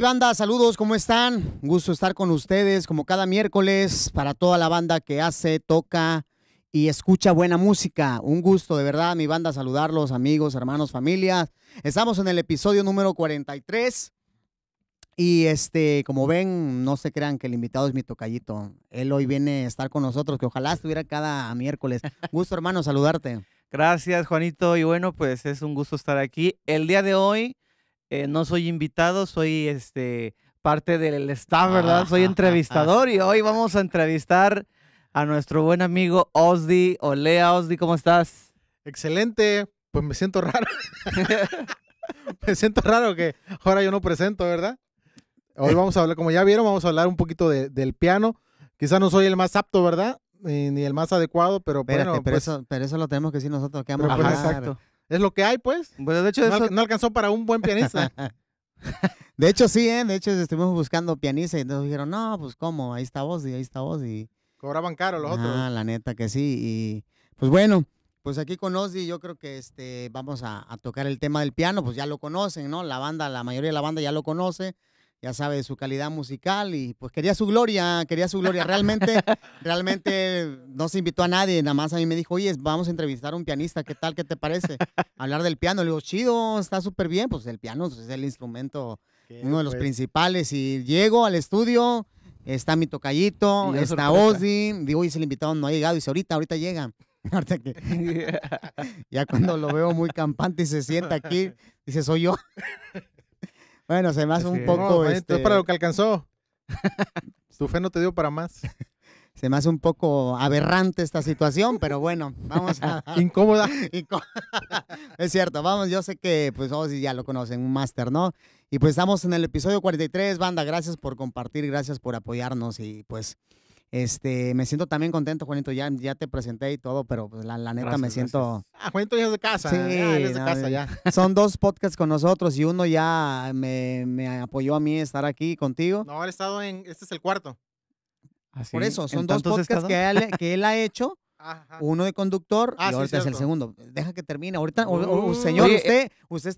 banda, saludos, ¿cómo están? Un gusto estar con ustedes como cada miércoles para toda la banda que hace, toca y escucha buena música. Un gusto, de verdad, mi banda, saludarlos, amigos, hermanos, familia. Estamos en el episodio número 43 y este, como ven, no se crean que el invitado es mi tocallito. Él hoy viene a estar con nosotros, que ojalá estuviera cada miércoles. gusto, hermano, saludarte. Gracias, Juanito. Y bueno, pues es un gusto estar aquí. El día de hoy eh, no soy invitado, soy este, parte del staff, ¿verdad? Soy entrevistador y hoy vamos a entrevistar a nuestro buen amigo Osdi. Olea, Osdi, ¿cómo estás? Excelente, pues me siento raro. me siento raro que ahora yo no presento, ¿verdad? Hoy vamos a hablar, como ya vieron, vamos a hablar un poquito del piano. Quizá no soy el más apto, ¿verdad? Ni, el más adecuado, pero bueno. Pero, pues eso, pero eso lo tenemos que decir nosotros, que vamos a pues hablar. Es lo que hay, pues. de hecho, no, alcanzó para un buen pianista. de hecho, sí, ¿eh? De hecho, estuvimos buscando pianistas y nos dijeron, no, pues cómo, ahí está vos y ahí está vos. Y... Cobraban caro los otros. Ah, la neta que sí. Y pues bueno, pues aquí con Ozzy yo creo que este, vamos a, tocar el tema del piano, pues ya lo conocen, ¿no? La banda, la mayoría de la banda ya lo conoce, ya sabe su calidad musical y pues quería su gloria, quería su gloria. Realmente, realmente no se invitó a nadie, nada más a mí me dijo, oye, vamos a entrevistar a un pianista, ¿qué tal, qué te parece? Hablar del piano, le digo, chido, está súper bien, pues el piano es el instrumento, uno de los pues. principales y llego al estudio, está mi tocallito, está Ozzy, digo, oye, si el invitado no ha llegado, dice, ahorita, ahorita llega. ya cuando lo veo muy campante y se sienta aquí, dice, soy yo. Bueno, se me hace un poco. No, Es para este lo que alcanzó. tu fe no te dio para más. Se me hace un poco aberrante esta situación, pero bueno, vamos a... Incómoda. es cierto, vamos, yo sé que, pues, oh, si ya lo conocen, un máster, ¿no? Y pues estamos en el episodio 43, banda, gracias por compartir, gracias por apoyarnos y pues este, me siento también contento, Juanito. Ya, ya te presenté y todo, pero pues, la, neta me siento. Ah, Juanito ya es de casa. Sí, casa eh, Son dos podcasts con nosotros y uno ya me, apoyó a mí estar aquí contigo. No, he estado en. Este es el cuarto. Ah, Por eso, son dos podcasts que él ha hecho uno de conductor ah, y ahorita es el segundo. Deja que termine. Ahorita, uh. señor, usted, eh, usted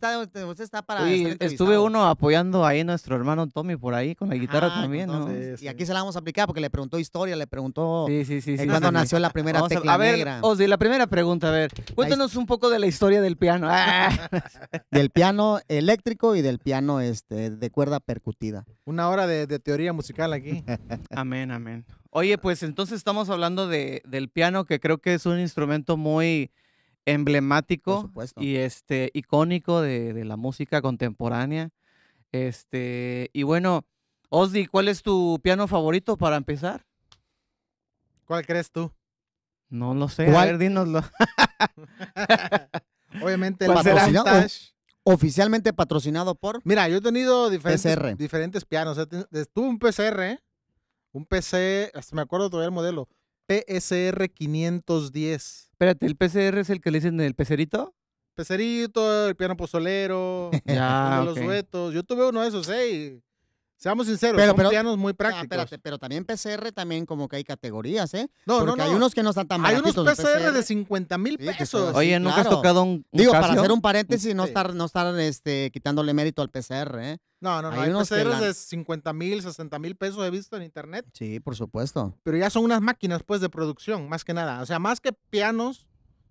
está, para. estuve uno apoyando ahí a nuestro hermano Tommy por ahí con la guitarra ah, también. Y aquí se la vamos a aplicar porque le preguntó historia, le preguntó sí, eh, nació la primera tecla a ver, negra. la primera pregunta, a ver, cuéntanos un poco de la historia del piano. Ah. del piano eléctrico y del piano este de cuerda percutida. Una hora de teoría musical aquí. amén, amén. Oye, pues entonces estamos hablando de, del piano, que creo que es un instrumento muy emblemático y este icónico de, la música contemporánea. Este, y bueno, Ozzy, ¿cuál es tu piano favorito para empezar? ¿Cuál crees tú? No lo sé, a ver, dínoslo. Obviamente el patrocinado. Oficialmente patrocinado por. Mira, yo he tenido diferentes, diferentes pianos. Tuve un PCR un PC, hasta me acuerdo todavía el modelo, PSR 510. Espérate, ¿el PCR es el que le dicen el pecerito? Pecerito, el piano pozolero, ya, ah, los Yo tuve uno de esos, eh. Seamos sinceros, pero, pianos muy ah, prácticos. pero también PCR, también como que hay categorías, ¿eh? No, Porque no, hay unos que no están tan Hay unos PCR, de, 50 mil pesos. Oye, ¿nunca has tocado un, Digo, para hacer un paréntesis, no estar, no estar este, quitándole mérito al PCR, ¿eh? No, no, no. Hay, unos de 50 mil, 60 mil pesos he visto en internet. Sí, por supuesto. Pero ya son unas máquinas, pues, de producción, más que nada. O sea, más que pianos,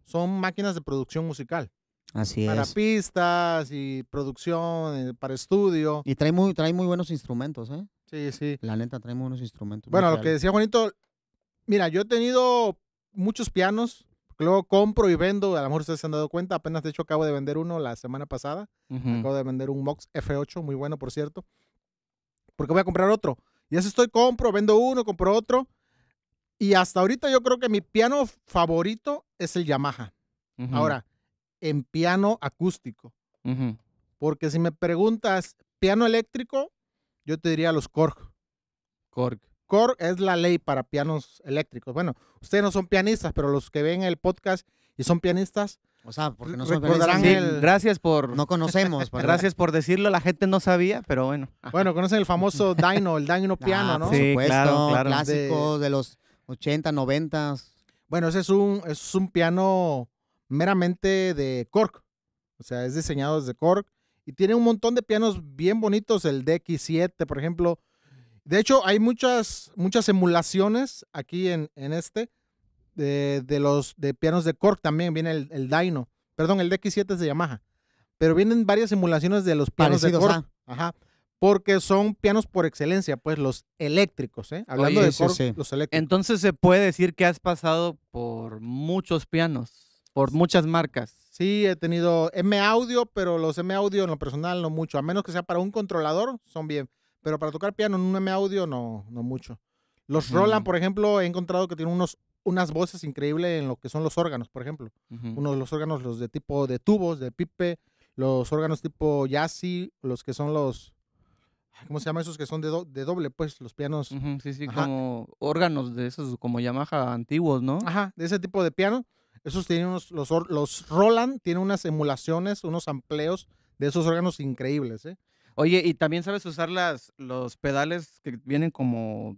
son máquinas de producción musical. Así para pistas y producción, eh, para estudio. Y trae muy, muy buenos instrumentos, ¿eh? Sí, sí. La neta, trae muy buenos instrumentos. Bueno, lo que decía Juanito, mira, yo he tenido muchos pianos, luego compro y vendo, a lo mejor ustedes se han dado cuenta, apenas de hecho acabo de vender uno la semana pasada, acabo de vender un Mox F8, muy bueno por cierto, porque voy a comprar otro. Y eso estoy, compro, vendo uno, compro otro. Y hasta ahorita yo creo que mi piano favorito es el Yamaha. Ahora, en piano acústico. Porque si me preguntas piano eléctrico, yo te diría los Korg. Korg. Korg es la ley para pianos eléctricos. Bueno, ustedes no son pianistas, pero los que ven el podcast y son pianistas, o sea, porque no recordarán sí, Gracias por... No conocemos. Pues. gracias por decirlo. La gente no sabía, pero bueno. Bueno, conocen el famoso Dino, el Dino ah, Piano, ¿no? Sí, claro, Clásico de... los 80, 90. Bueno, ese es un, es un piano meramente de cork O sea, es diseñado desde cork y tiene un montón de pianos bien bonitos, el DX7, por ejemplo. De hecho, hay muchas, muchas emulaciones aquí en, en este de, de, los de pianos de cork también. Viene el, el Dino, perdón, el DX7 es de Yamaha. Pero vienen varias emulaciones de los pianos de Korg. Ah. porque son pianos por excelencia, pues los eléctricos, ¿eh? Hablando de los eléctricos. Entonces se puede decir que has pasado por muchos pianos por muchas marcas. Sí, he tenido M audio, pero los M audio en lo personal no mucho. A menos que sea para un controlador, son bien. Pero para tocar piano en un M audio, no, no mucho. Los Roland, por ejemplo, he encontrado que tienen unos, unas voces increíbles en lo que son los órganos, por ejemplo. Uno de los órganos, los de tipo de tubos, de pipe, los órganos tipo Yassi, los que son los. ¿Cómo se llama esos que son de, de doble, pues, los pianos? sí, sí, como órganos de esos, como Yamaha antiguos, ¿no? Ajá, de ese tipo de piano. Esos tienen unos, los, los Roland tienen unas emulaciones, unos amplios de esos órganos increíbles, ¿eh? Oye, y también sabes usar las, los pedales que vienen como...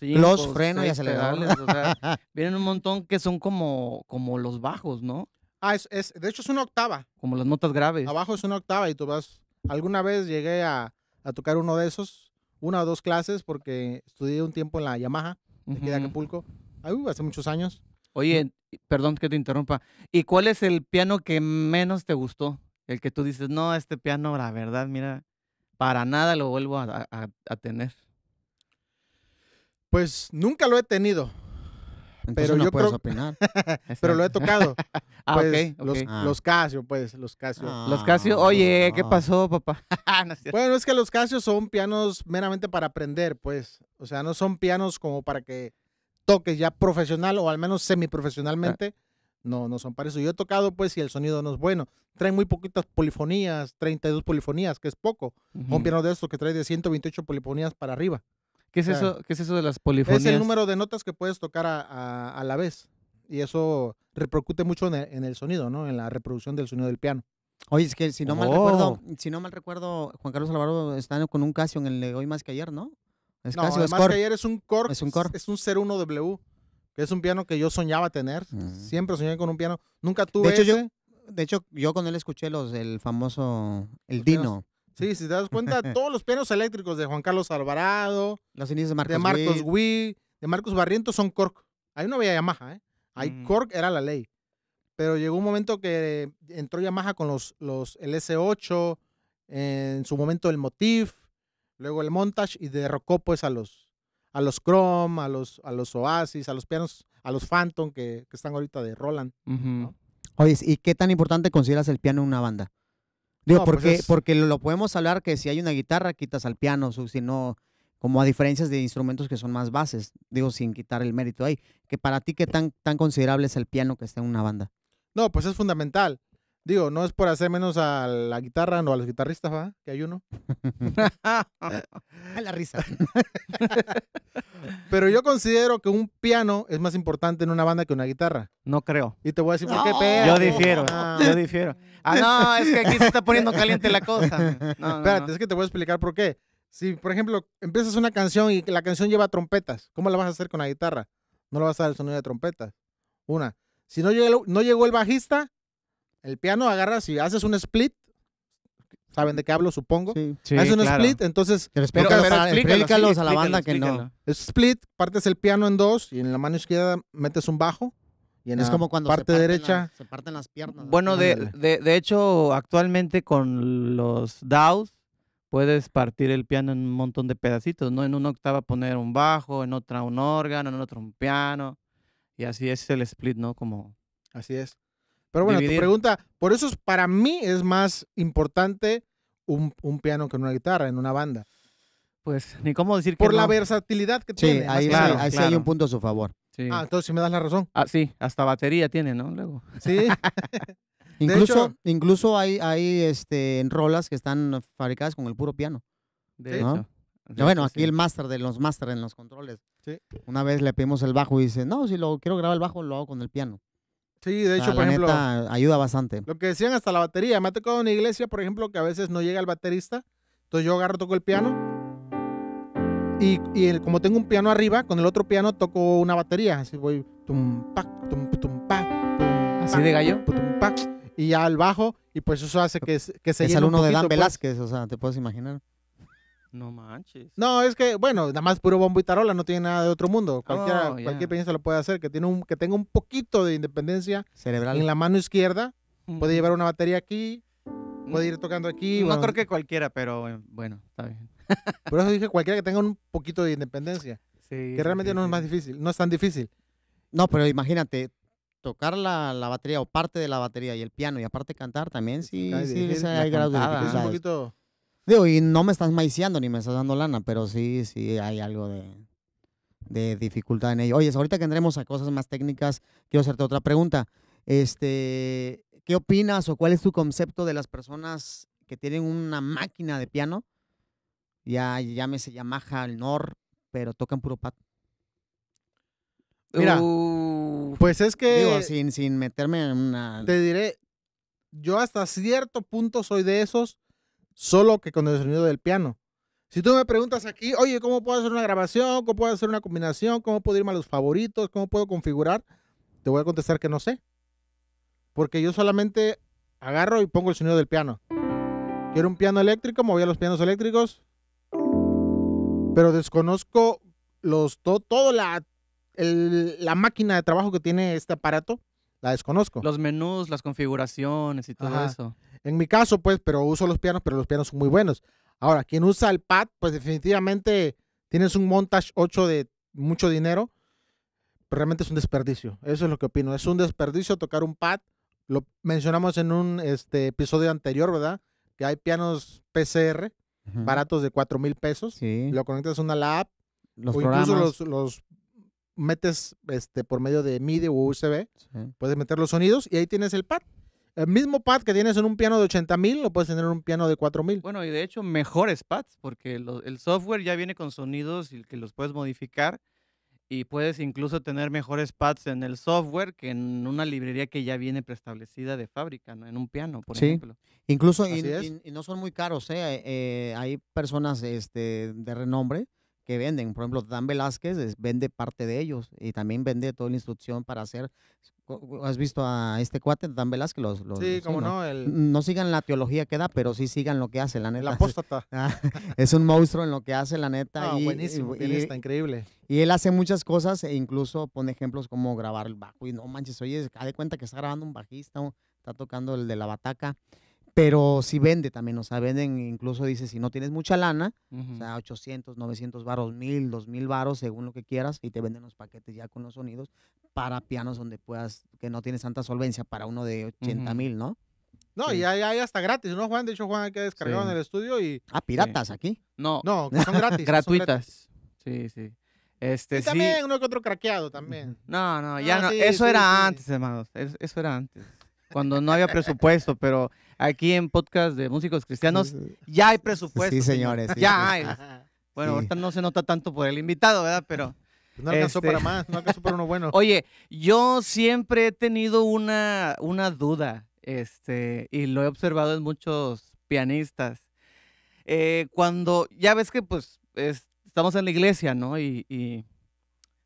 los frenos y aceleradores. o sea, vienen un montón que son como, como los bajos, ¿no? Ah, es, es, de hecho es una octava. Como las notas graves. Abajo es una octava y tú vas... Alguna vez llegué a, a tocar uno de esos, una o dos clases, porque estudié un tiempo en la Yamaha, de aquí de Acapulco, hace muchos años. Oye, perdón que te interrumpa. ¿Y cuál es el piano que menos te gustó? El que tú dices, no, este piano, la verdad, mira, para nada lo vuelvo a, tener. Pues nunca lo he tenido. pero no yo puedes opinar. pero lo he tocado. Ah, pues, los, Casio, pues, los Casio. los Casio, ah, oye, ¿qué pasó, papá? bueno, es que los Casio son pianos meramente para aprender, pues. O sea, no son pianos como para que toques ya profesional o al menos semiprofesionalmente, ah. no, no son eso, Yo he tocado, pues, y el sonido no es bueno. trae muy poquitas polifonías, 32 polifonías, que es poco. Un piano de estos que trae de 128 polifonías para arriba. ¿Qué es, eso, ¿Qué es eso de las polifonías? Es el número de notas que puedes tocar a, la vez. Y eso repercute mucho en el, en el, sonido, ¿no? En la reproducción del sonido del piano. Oye, es que si no mal recuerdo, oh. si no mal recuerdo, Juan Carlos Alvaro está con un Casio en el de hoy más que ayer, ¿no? Es no, además que ayer es un Cork, Es un Es 01W, que es un piano que yo soñaba tener. Siempre soñé con un piano. Nunca tuve de hecho, Yo, de hecho, yo con él escuché los, el famoso, el Dino. Sí, si te das cuenta, todos los pianos eléctricos de Juan Carlos Alvarado. Los inicios de Marcos, de Wii. de Marcos Barrientos son Cork. Ahí no había Yamaha, ¿eh? Ahí mm. Cork era la ley. Pero llegó un momento que entró Yamaha con los, los el S8, en su momento el Motif, Luego el montage y derrocó pues a los, a los Chrome, a los, a los Oasis, a los pianos, a los Phantom que, están ahorita de Roland. Oye, ¿y qué tan importante consideras el piano en una banda? Digo, pues, porque, porque lo podemos hablar que si hay una guitarra, quitas al piano, si no, como a diferencias de instrumentos que son más bases, digo, sin quitar el mérito ahí. Que para ti, ¿qué eh. tan, tan considerable es el piano que está en una banda? No, pues es fundamental. Digo, no es por hacer menos a la guitarra, no a los guitarristas, ¿va? Que hay uno. a la risa. Pero yo considero que un piano es más importante en una banda que una guitarra. No creo. Y te voy a decir por qué, Yo difiero, ah. yo difiero. Ah, no, es que aquí se está poniendo caliente la cosa. Espérate, es que te voy a explicar por qué. Si, por ejemplo, empiezas una canción y la canción lleva trompetas, ¿cómo la vas a hacer con la guitarra? No le vas a dar el sonido de trompetas. Una. Si no llegó, no llegó el bajista, el piano agarras y haces un split. ¿Saben mm. de qué hablo? Supongo. haces un split, entonces. Pero, explícalos, a la banda que no. Es split, partes el piano en dos y en la mano izquierda metes un bajo. Y en es la como cuando parte derecha. se parten las piernas. Bueno, de, hecho, actualmente con los DAWs puedes partir el piano en un montón de pedacitos, ¿no? En una octava poner un bajo, en otra un órgano, en otro un piano. Y así es el split, ¿no? Como. Así es. Pero bueno, tu pregunta, por eso es, para mí es más importante un, piano que una guitarra en una banda. Pues ni cómo decir que Por la versatilidad que tiene. Ahí, ahí sí hay un punto a su favor. Ah, entonces si me das la razón. Ah, sí, hasta batería tiene, ¿no? Luego. Sí. incluso, incluso hay, hay este, rolas que están fabricadas con el puro piano. De bueno, aquí el máster de los másteres en los controles. Una vez le pedimos el bajo y dice, no, si lo quiero grabar el bajo, lo hago con el piano. Sí, de hecho, ah, por ejemplo. ayuda bastante. Lo que decían hasta la batería. Me ha tocado en una iglesia, por ejemplo, que a veces no llega el baterista. Entonces yo agarro, toco el piano. Y, como tengo un piano arriba, con el otro piano toco una batería. Así voy. Tum, tum, así de gallo. y ya al bajo. Y pues eso hace que, que se es uno de Dan pues. Velázquez, o sea, te puedes imaginar. No manches. No, es que, bueno, nada más puro bombo y tarola, no tiene nada de otro mundo. Cualquiera, oh, Cualquier pianista lo puede hacer, que, tiene un, que tenga un poquito de independencia cerebral en la mano izquierda. Puede llevar una batería aquí, puede ir tocando aquí. No, creo que cualquiera, pero eh, bueno, está bien. Por eso dije cualquiera que tenga un poquito de independencia. que realmente no es más difícil, no es tan difícil. No, pero imagínate, tocar la, batería o parte de la batería y el piano y aparte cantar también sí, sí, sí, sí hay grados Un poquito... Digo, y no me estás maiciando ni me estás dando lana, pero sí, sí hay algo de, dificultad en ello. Oye, ahorita que entremos a cosas más técnicas, quiero hacerte otra pregunta. Este, ¿Qué opinas o cuál es tu concepto de las personas que tienen una máquina de piano? Ya llámese Yamaha, el NOR, pero tocan puro pat Mira, pues es que. Digo, sin, sin meterme en una. Te diré, yo hasta cierto punto soy de esos solo que con el sonido del piano. Si tú me preguntas aquí, oye, ¿cómo puedo hacer una grabación? ¿Cómo puedo hacer una combinación? ¿Cómo puedo irme a los favoritos? ¿Cómo puedo configurar? Te voy a contestar que no sé. Porque yo solamente agarro y pongo el sonido del piano. Quiero un piano eléctrico, movía los pianos eléctricos. Pero desconozco los, todo, la, la máquina de trabajo que tiene este aparato. La desconozco. Los menús, las configuraciones y todo eso. En mi caso, pues, pero uso los pianos, pero los pianos son muy buenos. Ahora, quien usa el pad, pues definitivamente tienes un montage 8 de mucho dinero, pero realmente es un desperdicio. Eso es lo que opino. Es un desperdicio tocar un pad. Lo mencionamos en un este, episodio anterior, ¿verdad? Que hay pianos PCR baratos de 4 mil pesos. Sí. Lo conectas a una lab. Los o programas. incluso los, los, metes este, por medio de MIDI o USB. Puedes meter los sonidos y ahí tienes el pad. El mismo pad que tienes en un piano de $80,000 mil lo puedes tener en un piano de $4,000? mil. Bueno, y de hecho, mejores pads, porque el software ya viene con sonidos y que los puedes modificar. Y puedes incluso tener mejores pads en el software que en una librería que ya viene preestablecida de fábrica, en un piano, por sí. ejemplo. Incluso, y, no son muy caros, ¿eh? Eh, hay personas este, de renombre que venden. Por ejemplo, Dan Velázquez vende parte de ellos y también vende toda la instrucción para hacer. ¿Has visto a este cuate, Dan Velázquez? Los, sí, como no. No sigan la teología que da, pero sí sigan lo que hace, la neta. La apóstata. Ah, es un monstruo en lo que hace, la neta. buenísimo, está increíble. Y él hace muchas cosas e incluso pone ejemplos como grabar el bajo. Y no manches, oye, haz de cuenta que está grabando un bajista, está tocando el de la bataca pero sí vende también, o sea, venden, incluso dice, si no tienes mucha lana, o sea, 800, 900 varos, 1000, 2000 varos, según lo que quieras, y te venden los paquetes ya con los sonidos para pianos donde puedas, que no tienes tanta solvencia para uno de 80 mil, ¿no? No, y ahí hay, hasta gratis, ¿no, Juan? De hecho, Juan, hay que descargar en el estudio y... Ah, piratas aquí. No, no son gratis. Gratuitas. Sí, sí. Este, y también uno que otro craqueado también. No, no, ya no. eso era antes, hermanos. eso era antes. Cuando no había presupuesto, pero aquí en podcast de músicos cristianos, ya hay presupuesto. Sí, señores. ya hay. Bueno, ahorita no se nota tanto por el invitado, ¿verdad? Pero... No alcanzó para este, más, no alcanzó para uno bueno. Oye, yo siempre he tenido una, una duda, este, y lo he observado en muchos pianistas. Eh, cuando, ya ves que pues estamos en la iglesia, ¿no? y,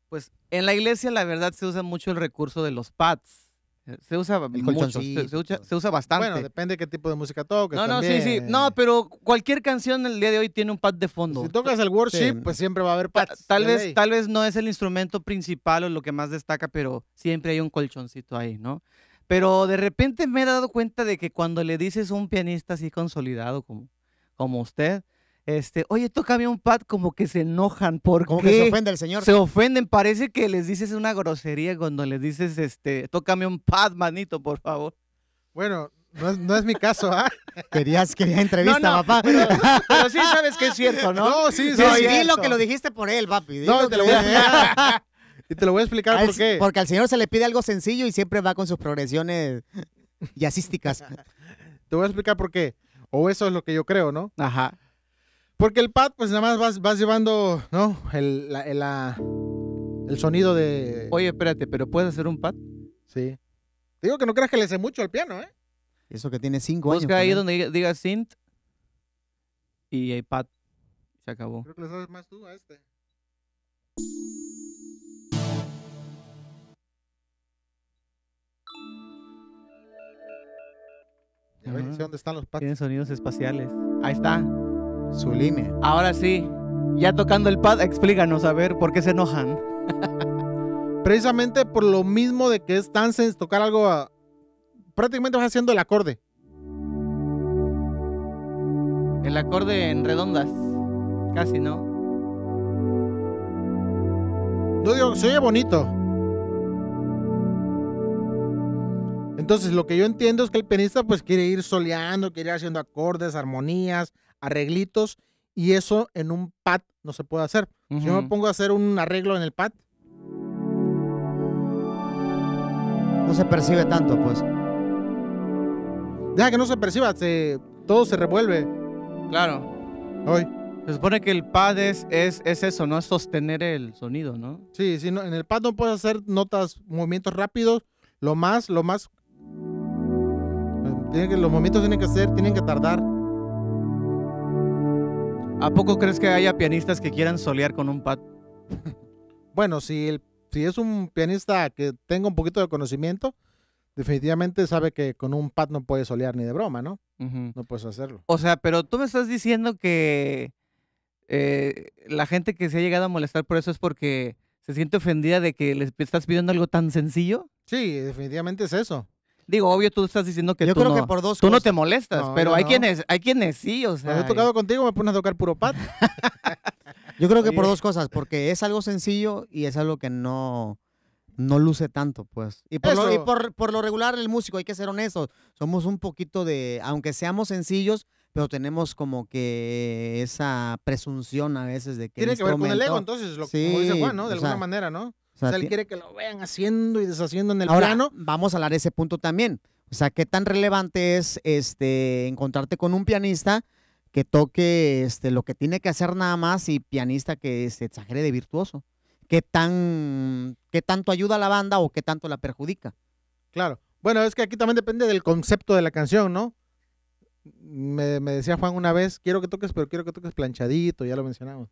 pues en la iglesia la verdad se usa mucho el recurso de los pads. Eh, se usa mucho, se, usa, bastante. Bueno, depende qué tipo de música toques. No, no, sí, sí. No, pero cualquier canción el día de hoy tiene un pad de fondo. Si tocas el worship, pues siempre va a haber pads. tal, vez, tal vez no es el instrumento principal o lo que más destaca, pero siempre hay un colchoncito ahí, ¿no? Pero de repente me he dado cuenta de que cuando le dices a un pianista así consolidado como, como usted, este, oye, tócame un pad, como que se enojan porque como que se ofende el señor. Se ofenden, parece que les dices una grosería cuando les dices, este, tócame un pad, manito, por favor. Bueno, no es, mi caso, ¿ah? Querías que entrevista, papá. Pero, sí sabes que es cierto, ¿no? No, sí, sí. lo que lo dijiste por él, papi. no, te lo voy a Y te lo voy a explicar por qué. Porque al señor se le pide algo sencillo y siempre va con sus progresiones jazzísticas. te voy a explicar por qué. O eso es lo que yo creo, ¿no? Ajá. Porque el pad, pues nada más vas, vas llevando, ¿no? El, la, el, sonido de. Oye, espérate, ¿pero puedes hacer un pad? Sí. digo que no creas que le sé mucho al piano, ¿eh? Eso que tiene cinco años. ahí donde diga, synth y hay pad. Se acabó. Creo que le sabes más tú a este. A ver, dónde están los pads. Tienen sonidos espaciales. Ahí está. Sublime. Ahora sí, ya tocando el pad, explícanos a ver por qué se enojan. Precisamente por lo mismo de que es tan sencillo tocar algo, prácticamente vas haciendo el acorde. El acorde en redondas, casi, ¿no? No digo, se oye bonito. Entonces, lo que yo entiendo es que el pianista pues quiere ir soleando, quiere ir haciendo acordes, armonías, arreglitos y eso en un pad no se puede hacer. Si yo me pongo a hacer un arreglo en el pad. No se percibe tanto, pues. Deja que no se perciba, se, todo se revuelve. Claro. Hoy. Se supone que el pad es, es, eso, ¿no? Es sostener el sonido, ¿no? Sí, sí, en el pad no puedes hacer notas, movimientos rápidos. Lo más, lo más. Eh, los movimientos tienen que ser, tienen que tardar ¿A poco crees que haya pianistas que quieran solear con un pad? bueno, si, es un pianista que tenga un poquito de conocimiento, definitivamente sabe que con un pad no puedes solear ni de broma, ¿no? No puedes hacerlo. O sea, pero tú me estás diciendo que eh, la gente que se ha llegado a molestar por eso es porque se siente ofendida de que le estás pidiendo algo tan sencillo. Sí, definitivamente es eso. Digo, obvio, tú estás diciendo que, tú, no, te molestas, pero hay, Quienes, hay quienes sí, o sea. Cuando he tocado contigo me pones a tocar puro pat. yo creo que por dos cosas, porque es algo sencillo y es algo que no no luce tanto, pues. Y, por lo, regular el músico, hay que ser honestos, somos un poquito de, aunque seamos sencillos, pero tenemos como que esa presunción a veces de que... Tiene que este ver con el ego, entonces, como dice Juan, ¿no? De alguna manera, ¿no? O sea, él quiere que lo vean haciendo y deshaciendo en el Ahora, Vamos a hablar de ese punto también. O sea, qué tan relevante es este encontrarte con un pianista que toque este, lo que tiene que hacer nada más y pianista que se exagere de virtuoso. ¿Qué, tan, ¿Qué tanto ayuda a la banda o qué tanto la perjudica? Claro. Bueno, es que aquí también depende del concepto de la canción, ¿no? Me, me, decía Juan una vez, quiero que toques, pero quiero que toques planchadito, ya lo mencionamos.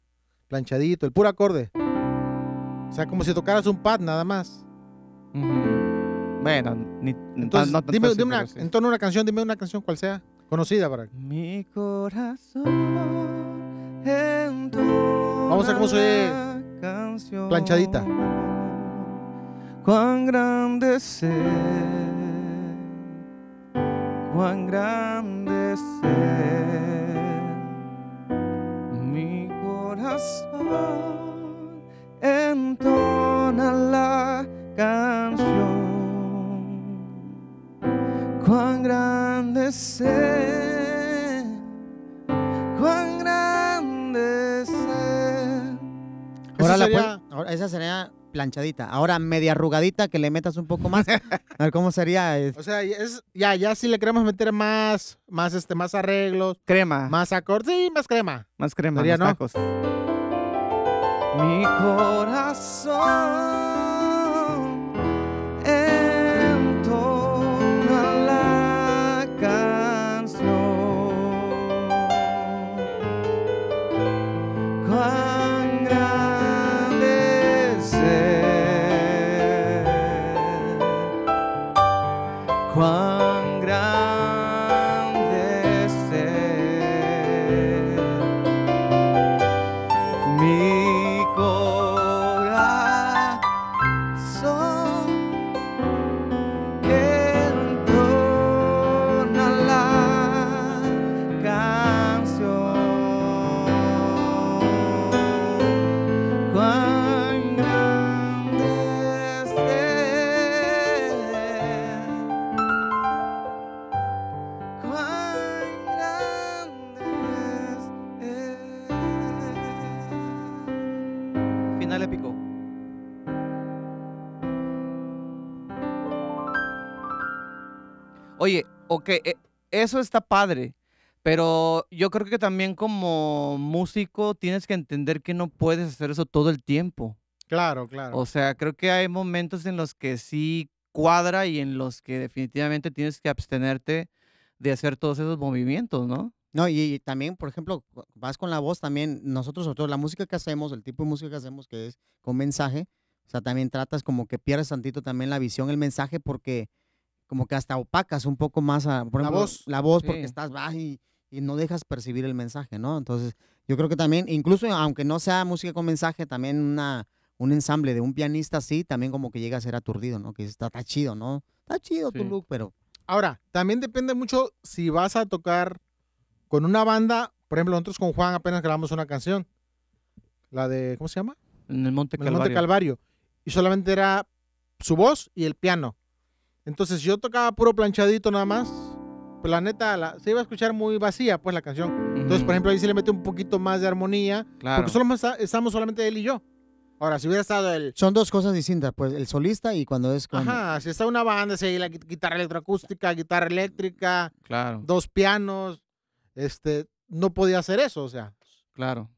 Planchadito, el puro acorde. O sea, como si tocaras un pad nada más. Bueno, ni, entonces, no, dime, dime una, una canción, dime una canción cual sea, conocida para. Mi corazón en tu Vamos a ver cómo se canción, planchadita. Cuán grande ser, cuán grande ser mi corazón entona la canción. Cuán grande es cuán grande es pues. Ahora esa sería, esa sería planchadita. Ahora media arrugadita, que le metas un poco más. A ver cómo sería. O sea, ya, ya si le queremos meter más, más, este, más arreglos. Crema. Más acorde. Sí, más crema. Más crema, más mi corazón. que eh, eso está padre. Pero yo creo que también como músico tienes que entender que no puedes hacer eso todo el tiempo. Claro, claro. O sea, creo que hay momentos en los que sí cuadra y en los que definitivamente tienes que abstenerte de hacer todos esos movimientos, ¿no? No, y, también, por ejemplo, vas con la voz también, nosotros sobre todo la música que hacemos, el tipo de música que hacemos que es con mensaje, o sea, también tratas como que pierdes tantito también la visión, el mensaje, porque como que hasta opacas un poco más la voz. La voz porque estás bajo y, no dejas percibir el mensaje, ¿no? Entonces, yo creo que también, incluso aunque no sea música con mensaje, también una, un ensamble de un pianista así, también como que llega a ser aturdido, ¿no? Que está, chido, ¿no? Está chido tu look, pero... Ahora, también depende mucho si vas a tocar con una banda, por ejemplo, nosotros con Juan apenas grabamos una canción, la de, ¿cómo se llama? En el Monte Calvario. En el Monte Calvario. Y solamente era su voz y el piano. Entonces yo tocaba puro planchadito nada más. pues la neta, se iba a escuchar muy vacía pues la canción. Entonces, por ejemplo, ahí se le mete un poquito más de armonía. Claro. Porque solo estamos solamente él y yo. Ahora, si hubiera estado el... Son dos cosas distintas, pues el solista y cuando es... Cuando... Ajá, si está una banda, si hay la guitarra electroacústica, guitarra eléctrica, claro. dos pianos, este, no podía hacer eso, o sea. Claro.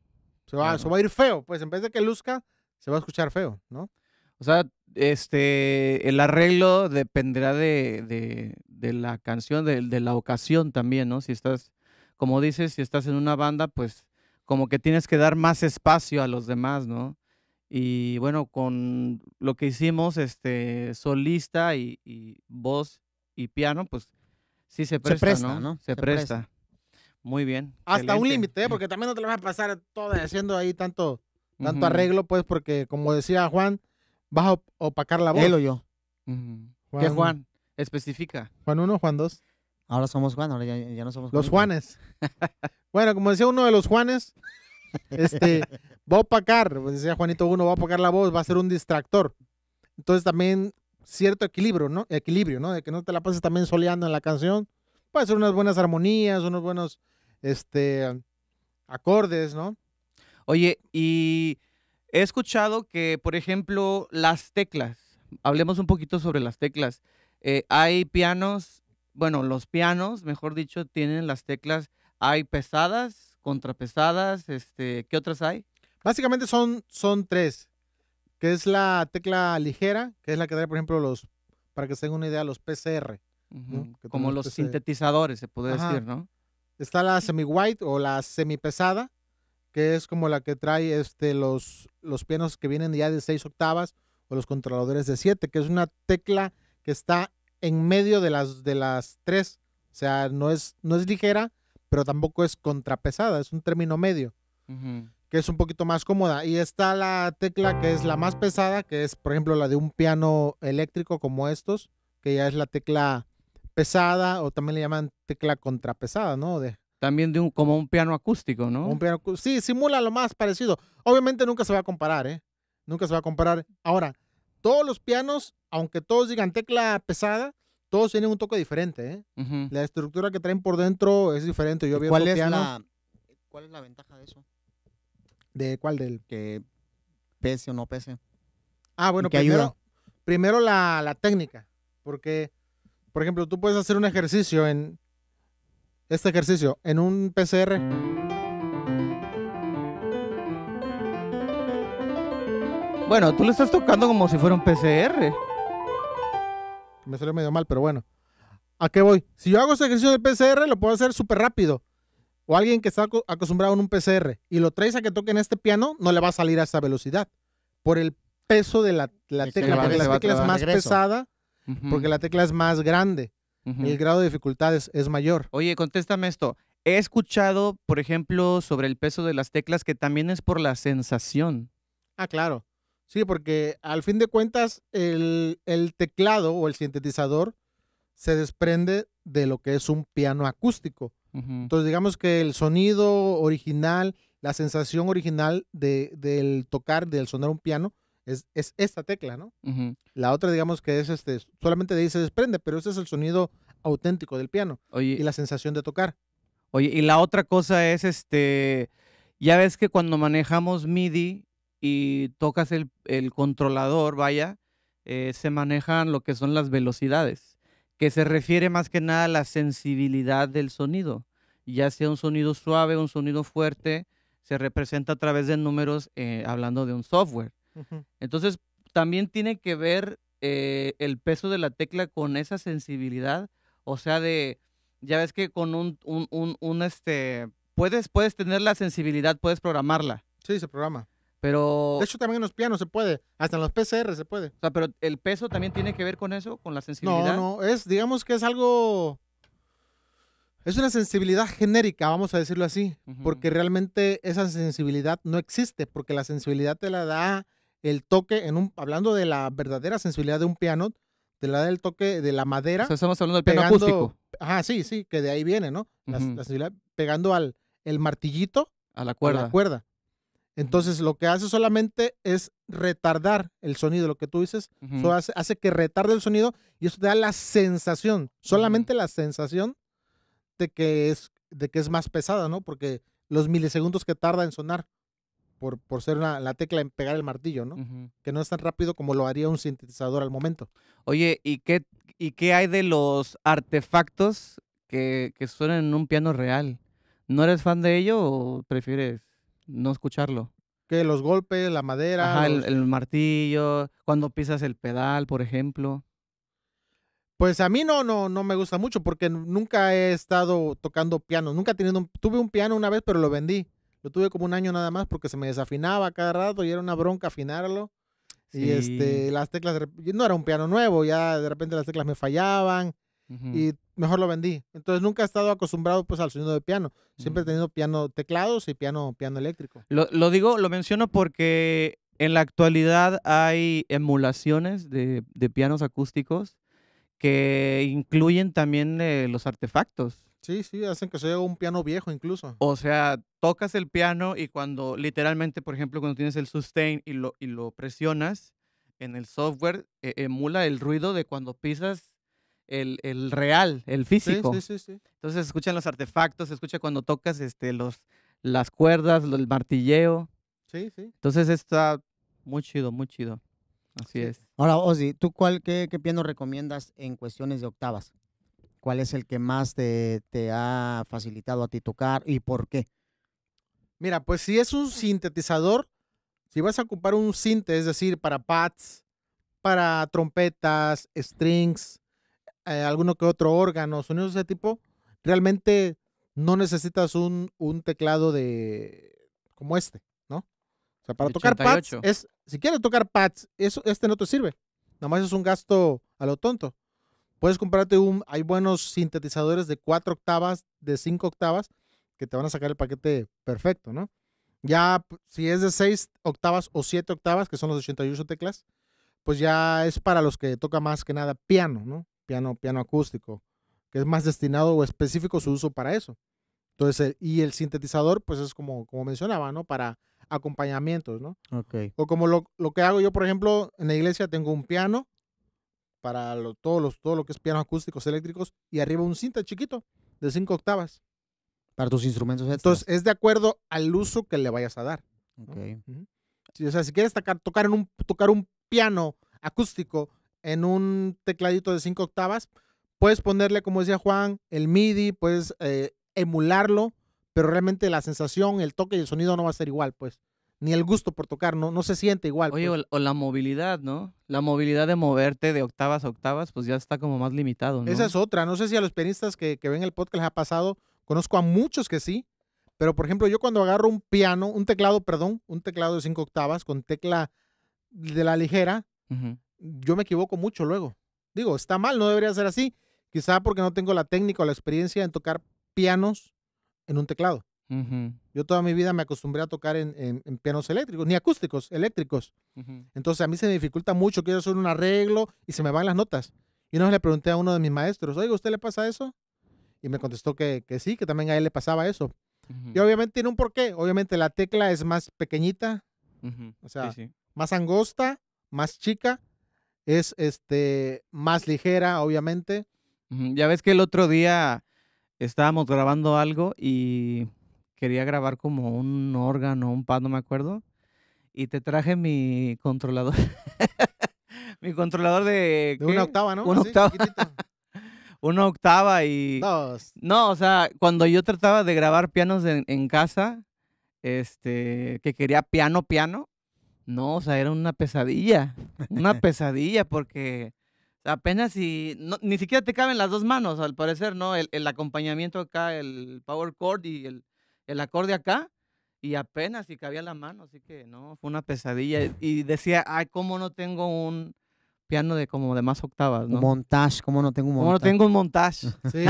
Se va, claro. Se va a ir feo, pues en vez de que luzca, se va a escuchar feo, ¿no? O sea, este, el arreglo dependerá de, la canción, de, la ocasión también, ¿no? Si estás, como dices, si estás en una banda, pues como que tienes que dar más espacio a los demás, ¿no? Y bueno, con lo que hicimos, este, solista y, voz y piano, pues sí se presta, ¿no? Se, presta. Muy bien. Hasta un límite, ¿eh? porque también no te lo vas a pasar todo haciendo ahí tanto, tanto arreglo, pues, porque como decía Juan, vas a opacar la voz. Él o yo. Que Juan, ¿Qué Juan? Especifica. Juan 1, Juan 2. Ahora somos Juan, ahora ya, no somos Juan. Los Juanes. bueno, como decía uno de los Juanes, este, va a opacar, pues decía Juanito 1, va a opacar la voz, va a ser un distractor. Entonces también cierto equilibrio, ¿no? Equilibrio, ¿no? De que no te la pases también soleando en la canción. Puede ser unas buenas armonías, unos buenos este, acordes, ¿no? Oye, y He escuchado que, por ejemplo, las teclas, hablemos un poquito sobre las teclas. Eh, hay pianos, bueno, los pianos, mejor dicho, tienen las teclas, hay pesadas, contrapesadas, este, ¿qué otras hay? Básicamente son, son tres, que es la tecla ligera, que es la que da, por ejemplo, los, para que se den una idea, los PCR. Como los sintetizadores, se puede decir, ¿no? Está la semi-white o la semi-pesada, que es como la que trae este, los, los pianos que vienen ya de seis octavas o los controladores de siete que es una tecla que está en medio de las, de las tres. O sea, no es, no es ligera, pero tampoco es contrapesada, es un término medio, que es un poquito más cómoda. Y está la tecla que es la más pesada, que es, por ejemplo, la de un piano eléctrico como estos, que ya es la tecla pesada o también le llaman tecla contrapesada, ¿no? De, también de un, como un piano acústico, ¿no? Un piano, sí, simula lo más parecido. Obviamente nunca se va a comparar, ¿eh? Nunca se va a comparar. Ahora, todos los pianos, aunque todos digan tecla pesada, todos tienen un toque diferente, ¿eh? La estructura que traen por dentro es diferente. Yo ¿Cuál es la ¿Cuál es la ventaja de eso? ¿De cuál? Del que pese o no pese. Ah, bueno, primero, primero la técnica. Porque, por ejemplo, tú puedes hacer un ejercicio en este ejercicio en un PCR. Bueno, tú le estás tocando como si fuera un PCR. Me salió medio mal, pero bueno. ¿A qué voy? Si yo hago este ejercicio de PCR, lo puedo hacer súper rápido. O alguien que está acostumbrado en un PCR y lo traes a que toque en este piano, no le va a salir a esa velocidad. Por el peso de la, la tecla, porque la tecla es más pesada, porque la tecla es más grande el grado de dificultades es mayor. Oye, contéstame esto. He escuchado, por ejemplo, sobre el peso de las teclas que también es por la sensación. Ah, claro. Sí, porque al fin de cuentas el, teclado o el sintetizador se desprende de lo que es un piano acústico. Entonces, digamos que el sonido original, la sensación original del tocar, del sonar un piano, es, esta tecla, ¿no? La otra, digamos que es este, solamente de ahí se desprende, pero ese es el sonido auténtico del piano y la sensación de tocar. Oye, y la otra cosa es este, ya ves que cuando manejamos MIDI y tocas el, controlador, vaya, eh, se manejan lo que son las velocidades, que se refiere más que nada a la sensibilidad del sonido, ya sea un sonido suave, un sonido fuerte, se representa a través de números eh, hablando de un software. Entonces, también tiene que ver eh, el peso de la tecla con esa sensibilidad, o sea, de, ya ves que con un, un, este, puedes, puedes tener la sensibilidad, puedes programarla. Sí, se programa. Pero... De hecho, también en los pianos se puede, hasta en los PCR se puede. O sea, pero el peso también tiene que ver con eso, con la sensibilidad. No, no, es, digamos que es algo... Es una sensibilidad genérica, vamos a decirlo así, porque realmente esa sensibilidad no existe, porque la sensibilidad te la da el toque, en un, hablando de la verdadera sensibilidad de un piano, de la del toque de la madera. O sea, estamos hablando del piano acústico. Ajá, sí, sí, que de ahí viene, ¿no? La, sensibilidad pegando al el martillito. A la cuerda. A la cuerda. Entonces, lo que hace solamente es retardar el sonido, lo que tú dices, hace, que retarde el sonido y eso te da la sensación, solamente la sensación de que, es, de que es más pesada, ¿no? Porque los milisegundos que tarda en sonar por, ser la tecla en pegar el martillo, ¿no? Que no es tan rápido como lo haría un sintetizador al momento. Oye, ¿y qué, y qué hay de los artefactos que, suenan en un piano real? ¿No eres fan de ello o prefieres no escucharlo? Que los golpes, la madera. el, martillo, cuando pisas el pedal, por ejemplo. Pues a mí no, no, no me gusta mucho porque nunca he estado tocando piano. Nunca teniendo tuve un piano una vez, pero lo vendí. Yo tuve como un año nada más porque se me desafinaba cada rato y era una bronca afinarlo. Y este, las teclas, no era un piano nuevo, ya de repente las teclas me fallaban y mejor lo vendí. Entonces nunca he estado acostumbrado pues al sonido de piano. Siempre he mm. tenido piano teclados y piano, piano eléctrico. Lo, digo, lo menciono porque en la actualidad hay emulaciones de, de pianos acústicos que incluyen también eh, los artefactos. Sí, sí, hacen que sea un piano viejo incluso. O sea, tocas el piano y cuando literalmente, por ejemplo, cuando tienes el sustain y lo, y lo presionas en el software, e, emula el ruido de cuando pisas el, el real, el físico. Sí, sí, sí, Entonces se escuchan los artefactos, se escucha cuando tocas este, los, las cuerdas, el martilleo. Sí, sí. Entonces está muy chido, muy chido. Así es. Ahora, Ozzy, ¿tú cuál, qué, qué piano recomiendas en cuestiones de octavas? ¿Cuál es el que más te, ha facilitado a ti tocar y por qué? Mira, pues si es un sintetizador, si vas a ocupar un sinte, es decir, para pads, para trompetas, strings, eh, alguno que otro órgano, sonidos de ese tipo, realmente no necesitas un, teclado de como este, ¿no? O sea, para tocar pads es, si quieres tocar pads, eso, este no te sirve. Nada más es un gasto a lo tonto. Puedes comprarte un, hay buenos sintetizadores de cuatro octavas, de cinco octavas, que te van a sacar el paquete perfecto, ¿no? Ya, pues, si es de seis octavas o siete octavas, que son los 88 teclas, pues ya es para los que toca más que nada piano, ¿no? Piano, piano acústico, que es más destinado o específico su uso para eso. Entonces, y el sintetizador, pues es como, como mencionaba, ¿no? Para acompañamientos, ¿no? Ok. O como lo que hago yo, por ejemplo, en la iglesia tengo un piano, para todos los, todo lo que es pianos acústicos eléctricos y arriba un cinta chiquito de 5 octavas. Para tus instrumentos Entonces, es de acuerdo al uso que le vayas a dar. Ok. o sea, si quieres tocar, tocar, un, tocar un piano acústico en un tecladito de 5 octavas, puedes ponerle, como decía Juan, el MIDI, puedes eh, emularlo, pero realmente la sensación, el toque y el sonido no va a ser igual, pues ni el gusto por tocar, no, no se siente igual. Oye, pues. o, la movilidad, ¿no? La movilidad de moverte de octavas a octavas, pues ya está como más limitado, ¿no? Esa es otra. No sé si a los pianistas que, que ven el podcast les ha pasado, conozco a muchos que sí, pero por ejemplo, yo cuando agarro un piano, un teclado, perdón, un teclado de cinco octavas con tecla de la ligera, yo me equivoco mucho luego. Digo, está mal, no debería ser así. Quizá porque no tengo la técnica o la experiencia en tocar pianos en un teclado. Yo toda mi vida me acostumbré a tocar en, pianos eléctricos, ni acústicos, eléctricos. Entonces a mí se me dificulta mucho, quiero hacer un arreglo y se me van las notas. Y una vez le pregunté a uno de mis maestros, oiga, ¿usted le pasa eso? Y me contestó que, sí, que también a él le pasaba eso. Y obviamente tiene un porqué. Obviamente la tecla es más pequeñita, o sea, más angosta, más chica, es este, más ligera, obviamente. Ya ves que el otro día estábamos grabando algo y quería grabar como un órgano, un pad, no me acuerdo. Y te traje mi controlador. mi controlador de. una octava, ¿no? Una octava. una octava y. Dos. No, o sea, cuando yo trataba de grabar pianos en, casa, este, que quería piano, piano, no, o sea, era una pesadilla. Una pesadilla, porque apenas si. ni siquiera te caben las dos manos, al parecer, ¿no? El, el acompañamiento acá, el power chord y el el acorde acá y apenas si cabía la mano, así que no, fue una pesadilla. Y decía, ay, ¿cómo no tengo un piano de como de más octavas? ¿no? Un montage, ¿cómo no tengo un montage? ¿Cómo no tengo un montage? Sí,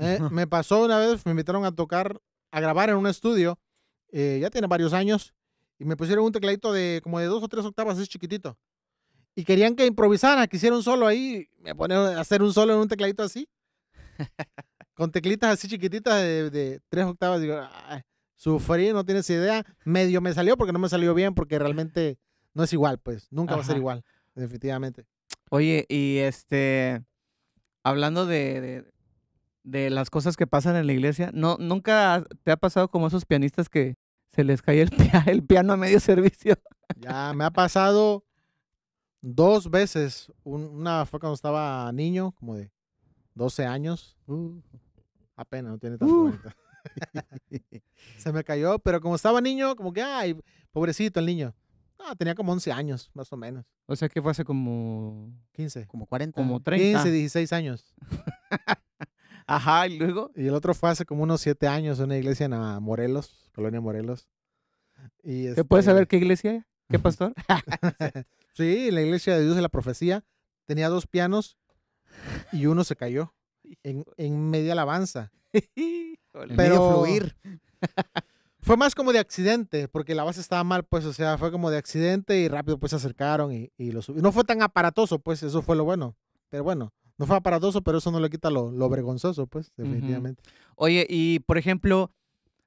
eh, me pasó una vez, me invitaron a tocar, a grabar en un estudio, eh, ya tiene varios años, y me pusieron un tecladito de como de dos o tres octavas, es chiquitito. Y querían que improvisara, que hiciera solo ahí, me ponen a hacer un solo en un tecladito así. con teclitas así chiquititas de, tres octavas. Digo, sufrí, no tienes idea. Medio me salió porque no me salió bien, porque realmente no es igual, pues. Nunca va a ser igual, definitivamente. Oye, y este, hablando de, de, las cosas que pasan en la iglesia, ¿no, ¿nunca te ha pasado como esos pianistas que se les cae el, piano a medio servicio? Ya, me ha pasado dos veces. una fue cuando estaba niño, como de 12 años. Uh, pena. no tiene tanto. Se me cayó, pero como estaba niño, como que, ay, pobrecito el niño. tenía como 11 años, más o menos. O sea que fue hace como... 15. Como 40. Como 30. 15, 16 años. Ajá, y luego. Y el otro fue hace como unos 7 años, una iglesia en ah, Morelos, Colonia Morelos. Y este... ¿Puedes saber este qué iglesia? ¿Qué pastor? sí, la iglesia de Dios de la profecía. Tenía dos pianos y uno se cayó en, media alabanza. medio fluir. fue más como de accidente, porque la base estaba mal, pues, o sea, fue como de accidente y rápido pues se acercaron y, lo subieron. No fue tan aparatoso, pues, eso fue lo bueno. Pero bueno, no fue aparatoso, pero eso no le quita lo, lo vergonzoso, pues, definitivamente. Oye, y por ejemplo,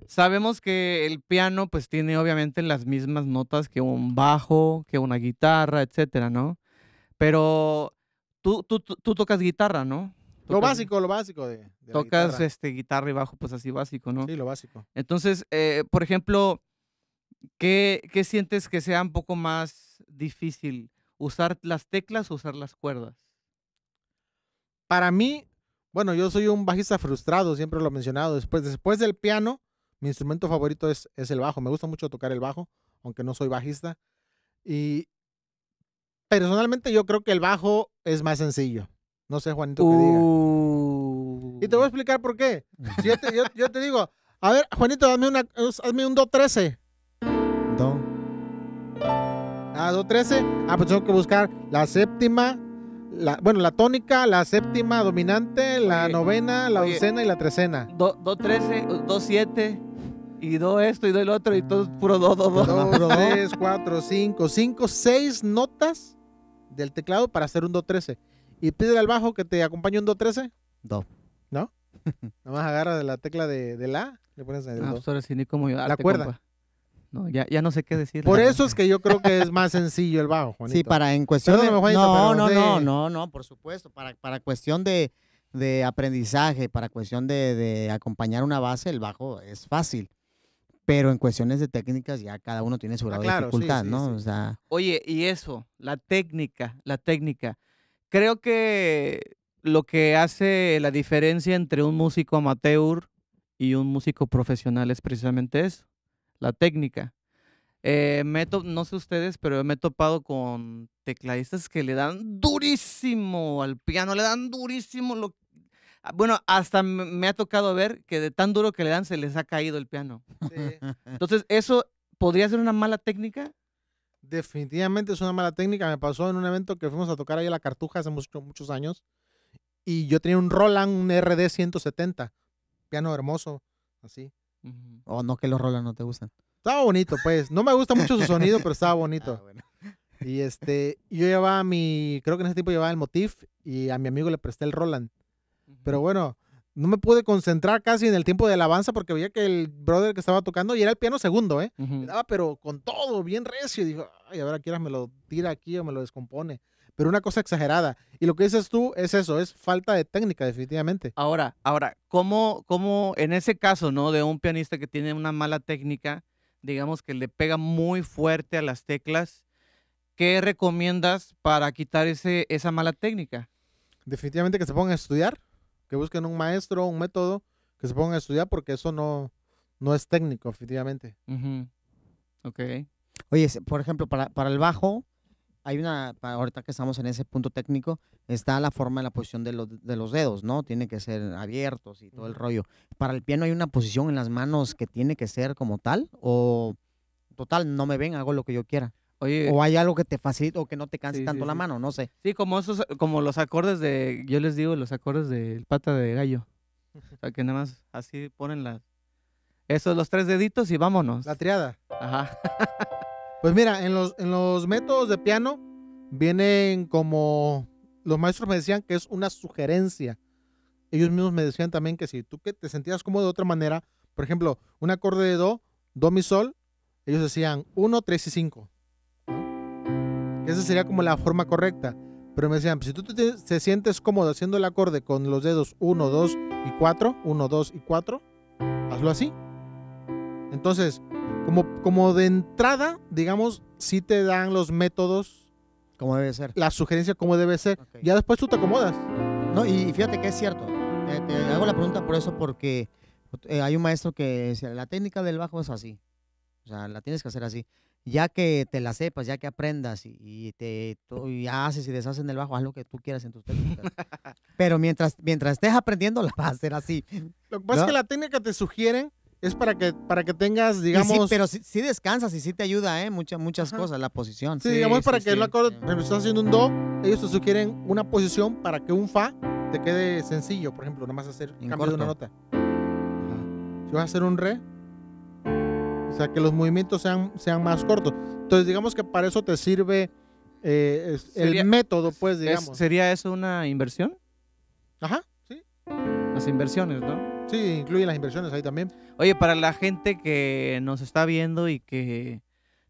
sabemos que el piano, pues, tiene obviamente las mismas notas que un bajo, que una guitarra, etcétera, ¿no? Pero tú, tú, tú tocas guitarra, ¿no? lo básico, lo básico de, de Tocas guitarra. este guitarra y bajo, pues así básico, ¿no? Sí, lo básico. Entonces, eh, por ejemplo, ¿qué, sientes que sea un poco más difícil? ¿Usar las teclas o usar las cuerdas? Para mí, bueno, yo soy un bajista frustrado, siempre lo he mencionado. Después, después del piano, mi instrumento favorito es, es el bajo. Me gusta mucho tocar el bajo, aunque no soy bajista. Y personalmente yo creo que el bajo es más sencillo no sé, Juanito, qué diga. Uh. Y te voy a explicar por qué. Si yo, te, yo, te, digo, a ver, Juanito, dame, una, hazme un do 13. Do. Ah, do 13. Ah, pues tengo que buscar la séptima, la, bueno, la tónica, la séptima dominante, la novena, la oye, y la trecena. Do, do 13, do 7 y do esto y do el otro y todo puro do, do, do. do, do tres, cuatro, cinco, cinco, notas del teclado para hacer un do 13 y pide al bajo que te acompañe un do 13. Do. ¿No? Nada más agarra de la tecla de, de la, le pones el ah, pues la cuerda. No, ya, ya, no sé qué decir. Por eso es que yo creo que es más sencillo el bajo, Juanito. Sí, para en cuestión de... no, no, no, no, no, por supuesto. Para, cuestión de, aprendizaje, para cuestión de, acompañar una base, el bajo es fácil pero en cuestiones de técnicas ya cada uno tiene su ah, grado de dificultad, ¿no? Oye, y eso, la técnica, la técnica creo que lo que hace la diferencia entre un músico amateur y un músico profesional es precisamente eso, la técnica. Eh, no sé ustedes, pero me he topado con tecladistas que le dan durísimo al piano, le dan durísimo. Lo... Ah, bueno, hasta me ha tocado ver que de tan duro que le dan se les ha caído el piano. Entonces, ¿eso podría ser una mala técnica? definitivamente es una mala técnica. Me pasó en un evento que fuimos a tocar ahí a la Cartuja hace mucho, muchos años y yo tenía un Roland, un RD 170, piano hermoso, así. O oh, no que los Roland no te gustan. Estaba bonito, pues. No me gusta mucho su sonido, pero estaba bonito. Ah, y este, yo llevaba mi, creo que en ese tiempo llevaba el Motif y a mi amigo le presté el Roland. Pero bueno, no me pude concentrar casi en el tiempo de alabanza porque veía que el brother que estaba tocando y era el piano segundo, ¿eh? daba, pero con todo, bien recio. Y dijo, ay, a ver, aquí me lo tira aquí o me lo descompone. Pero una cosa exagerada. Y lo que dices tú es eso, es falta de técnica, definitivamente. Ahora, ahora, ¿cómo, cómo en ese caso, ¿no? De un pianista que tiene una mala técnica, digamos que le pega muy fuerte a las teclas, ¿qué recomiendas para quitar ese, esa mala técnica? Definitivamente que se pongan a estudiar busquen un maestro, un método, que se pongan a estudiar porque eso no, no es técnico, efectivamente. Ok. Oye, por ejemplo, para, el bajo, hay una, ahorita que estamos en ese punto técnico, está la forma de la posición de, los, de los dedos, ¿no? Tiene que ser abiertos y todo el rollo. Para el piano hay una posición en las manos que tiene que ser como tal o total, no me ven, hago lo que yo quiera o hay algo que te facilite o que no te canse tanto la mano, no sé. Sí, como esos, como los acordes de, yo les digo, los acordes del pata de gallo. O que nada más así ponen las, esos los tres deditos y vámonos. La triada. Ajá. pues mira, en los, en los métodos de piano vienen como, los maestros me decían que es una sugerencia. Ellos mismos me decían también que si tú que te sentías como de otra manera, por ejemplo, un acorde de do, do mi sol, ellos decían uno, tres y cinco, esa sería como la forma correcta. Pero me decían, pues, si tú te, sientes cómodo haciendo el acorde con los dedos 1, 2 y 4, 1, 2 y 4, hazlo así. Entonces, como, como de entrada, digamos, sí te dan los métodos. Como debe ser. La sugerencia como debe ser. Ya después tú te acomodas. No, y fíjate que es cierto. Te, hago la pregunta por eso, porque eh, hay un maestro que dice: la técnica del bajo es así. O sea, la tienes que hacer así ya que te la sepas, ya que aprendas y, te tú, y haces y deshaces en el bajo, haz lo que tú quieras en tus técnicas. Pero mientras, mientras estés aprendiendo, la vas a hacer así. Lo que pasa es que la técnica te sugieren es para que, para que tengas, digamos. Sí, pero sí, descansas y sí te ayuda, ¿eh? Muchas, muchas cosas, la posición. Sí, digamos para que el acorde, me estás haciendo un do, ellos te sugieren una posición para que un fa te quede sencillo, por ejemplo, nomás hacer en cambio de una nota. Yo Si vas a hacer un re, o sea, que los movimientos sean, sean más cortos. Entonces, digamos que para eso te sirve eh, el método, pues, digamos. ¿Sería eso una inversión? Ajá, sí. Las inversiones, ¿no? Sí, incluye las inversiones ahí también. Oye, para la gente que nos está viendo y que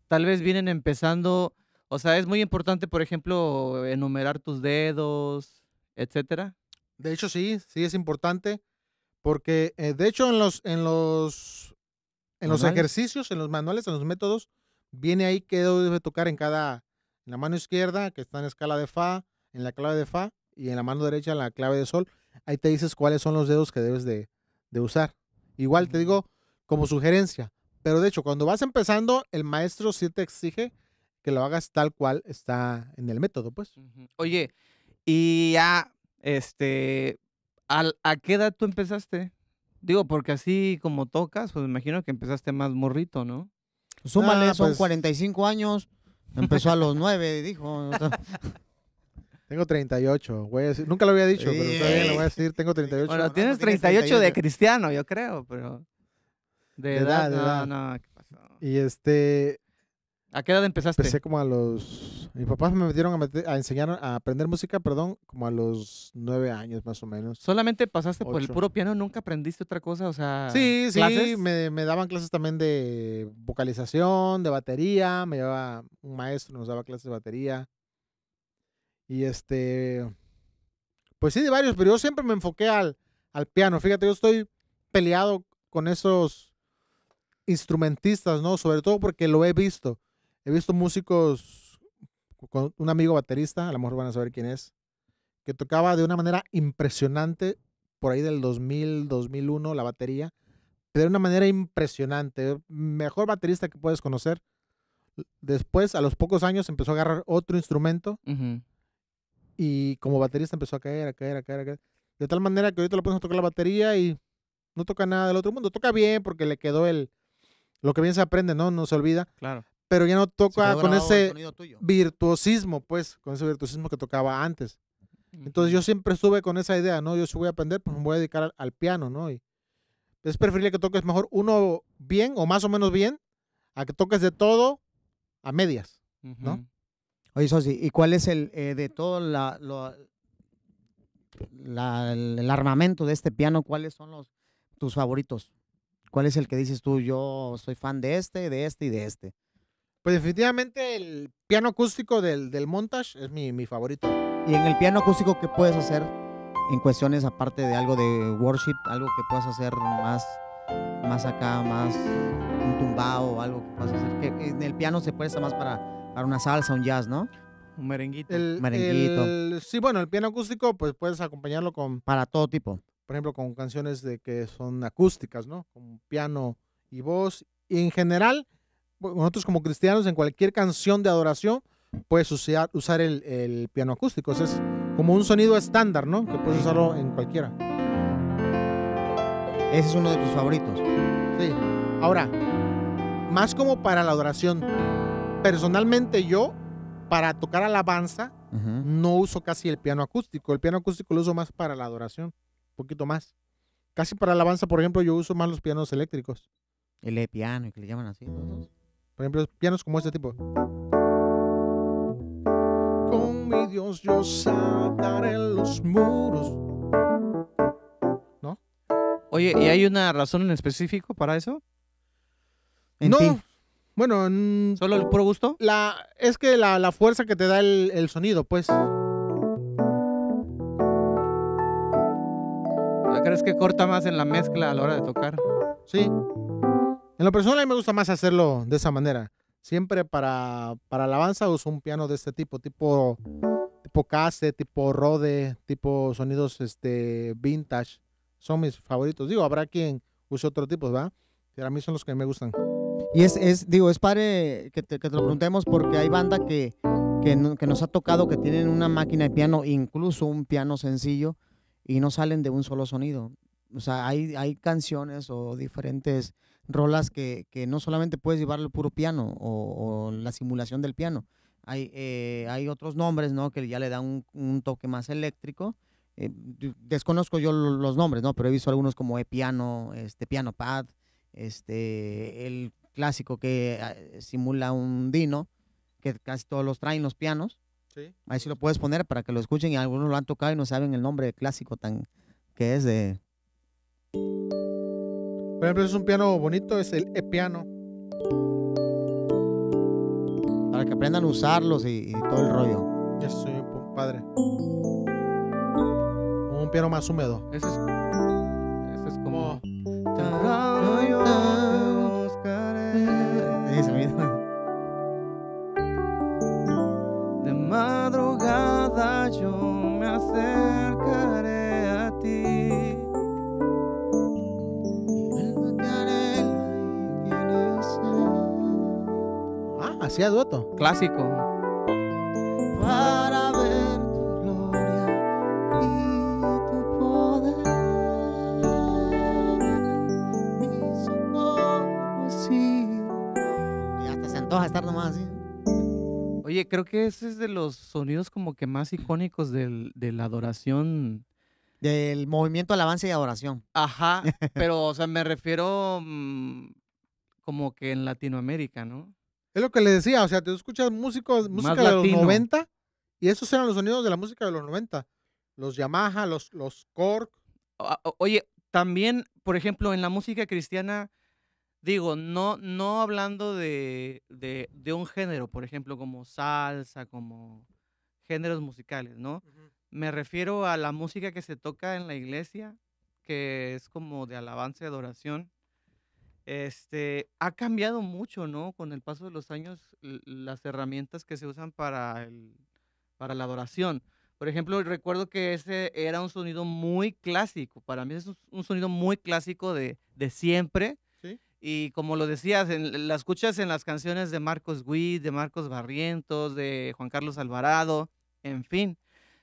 tal vez vienen empezando, o sea, es muy importante, por ejemplo, enumerar tus dedos, etcétera. De hecho, sí, sí es importante, porque eh, de hecho en los, en los en los ejercicios, en los manuales, en los métodos, viene ahí que debe tocar en cada, en la mano izquierda, que está en escala de Fa, en la clave de Fa, y en la mano derecha en la clave de Sol. Ahí te dices cuáles son los dedos que debes de, de usar. Igual te digo como sugerencia, pero de hecho, cuando vas empezando, el maestro sí te exige que lo hagas tal cual está en el método, pues. Oye, y ya, este, ¿a, ¿a qué edad tú empezaste? Digo, porque así como tocas, pues me imagino que empezaste más morrito, ¿no? Pues, súmale, son 45 pues años. Empezó a los 9, dijo. Tengo 38, güey. Nunca lo había dicho, pero todavía lo voy a decir. Tengo 38. Bueno, tienes, 38 de cristiano, yo creo, pero. De, edad, de No, no, ¿qué pasó? Y este. ¿A qué edad empezaste? Empecé como a los... Mis papás me metieron a, enseñar, a aprender música, perdón, como a los nueve años más o menos. ¿Solamente pasaste por el puro piano? ¿Nunca aprendiste otra cosa? O sea, sí, sí, me, daban clases también de vocalización, de batería, me llevaba un maestro, nos daba clases de batería. Y este... Pues sí, de varios, pero yo siempre me enfoqué al, al piano. Fíjate, yo estoy peleado con esos instrumentistas, ¿no? Sobre todo porque lo he visto. He visto músicos, con un amigo baterista, a lo mejor van a saber quién es, que tocaba de una manera impresionante por ahí del 2000, 2001 la batería, pero de una manera impresionante, mejor baterista que puedes conocer. Después, a los pocos años, empezó a agarrar otro instrumento y como baterista empezó a caer, a caer, a caer, a caer. De tal manera que ahorita lo puedes tocar la batería y no toca nada del otro mundo. Toca bien porque le quedó el... Lo que bien se aprende, ¿no? No se olvida. Claro pero ya no toca con ese virtuosismo, pues, con ese virtuosismo que tocaba antes. Entonces yo siempre estuve con esa idea, ¿no? Yo si voy a aprender, pues me voy a dedicar al, piano, ¿no? Y es preferible que toques mejor uno bien o más o menos bien a que toques de todo a medias, ¿no? Oye, ¿y cuál es el eh, de todo lo, la, el armamento de este piano? ¿Cuáles son los tus favoritos? ¿Cuál es el que dices tú, yo soy fan de este, de este y de este? Pues definitivamente el piano acústico del, del montage es mi, favorito. Y en el piano acústico, ¿qué puedes hacer en cuestiones aparte de algo de worship? Algo que puedas hacer más, más acá, más un tumbao, algo que puedas hacer. en el piano se presta más para, para una salsa, un jazz, ¿no? Un merenguito. El, merenguito. sí, bueno, el piano acústico, pues puedes acompañarlo con. Para todo tipo. Por ejemplo, con canciones de que son acústicas, ¿no? Con piano y voz. Y en general, nosotros como cristianos en cualquier canción de adoración puedes usar, usar el, piano acústico. es como un sonido estándar, ¿no? Que puedes usarlo en cualquiera. Ese es uno de tus favoritos. Sí. Ahora, más como para la adoración. Personalmente yo, para tocar alabanza, no uso casi el piano acústico. El piano acústico lo uso más para la adoración, un poquito más. Casi para alabanza, por ejemplo, yo uso más los pianos eléctricos. El piano, que le llaman así. Por ejemplo, pianos como este tipo. Con mi Dios yo saltaré los muros. ¿No? Oye, ¿y hay una razón en específico para eso? no. Bueno, solo el puro gusto. La es que la, fuerza que te da el, el sonido, pues. ¿Crees que corta más en la mezcla a la hora de tocar? Sí. En lo personal a mí me gusta más hacerlo de esa manera. Siempre para, para alabanza uso un piano de este tipo, tipo, tipo tipo rode, tipo sonidos este, vintage. Son mis favoritos. Digo, habrá quien use otro tipo, ¿verdad? Pero a mí son los que me gustan. Y es, es digo, es padre que te, que lo preguntemos porque hay banda que, que, nos ha tocado que tienen una máquina de piano, incluso un piano sencillo, y no salen de un solo sonido. O sea, hay, hay canciones o diferentes rolas que, no solamente puedes llevar el puro piano o, la simulación del piano. Eh, hay, otros nombres, ¿no? Que ya le dan un, toque más eléctrico. Eh, desconozco yo los nombres, ¿no? Pero he visto algunos como E-Piano, este, Piano Pad, este, el clásico que ah, simula un Dino, que casi todos los traen los pianos. Ahí sí lo puedes poner para que lo escuchen y algunos lo han tocado y no saben el nombre clásico tan que es de... Por ejemplo, es un piano bonito, es el E-piano. Para que aprendan a usarlos y, todo el rollo. Ya soy padre. Un piano más húmedo. Ese es, es como... hacía dueto. Clásico. Para ver tu gloria y tu poder, te se antoja estar nomás así. Oye, creo que ese es de los sonidos como que más icónicos del, de la adoración. Del movimiento alabanza y adoración. Ajá, pero o sea, me refiero mm, como que en Latinoamérica, ¿no? Es lo que le decía, o sea, te escuchas músicos, música de los 90 y esos eran los sonidos de la música de los 90. Los Yamaha, los, los Korg. Ah, oye, también, por ejemplo, en la música cristiana, digo, no, no hablando de, un género, por ejemplo, como salsa, como géneros musicales, ¿no? Me refiero a la música que se toca en la iglesia, que es como de alabanza y adoración. Este, ha cambiado mucho, ¿no? Con el paso de los años, las herramientas que se usan para, el, para la adoración. Por ejemplo, recuerdo que ese era un sonido muy clásico. Para mí es un sonido muy clásico de, de siempre. ¿Sí? Y como lo decías, en, la escuchas en las canciones de Marcos Witt, de Marcos Barrientos, de Juan Carlos Alvarado, en fin.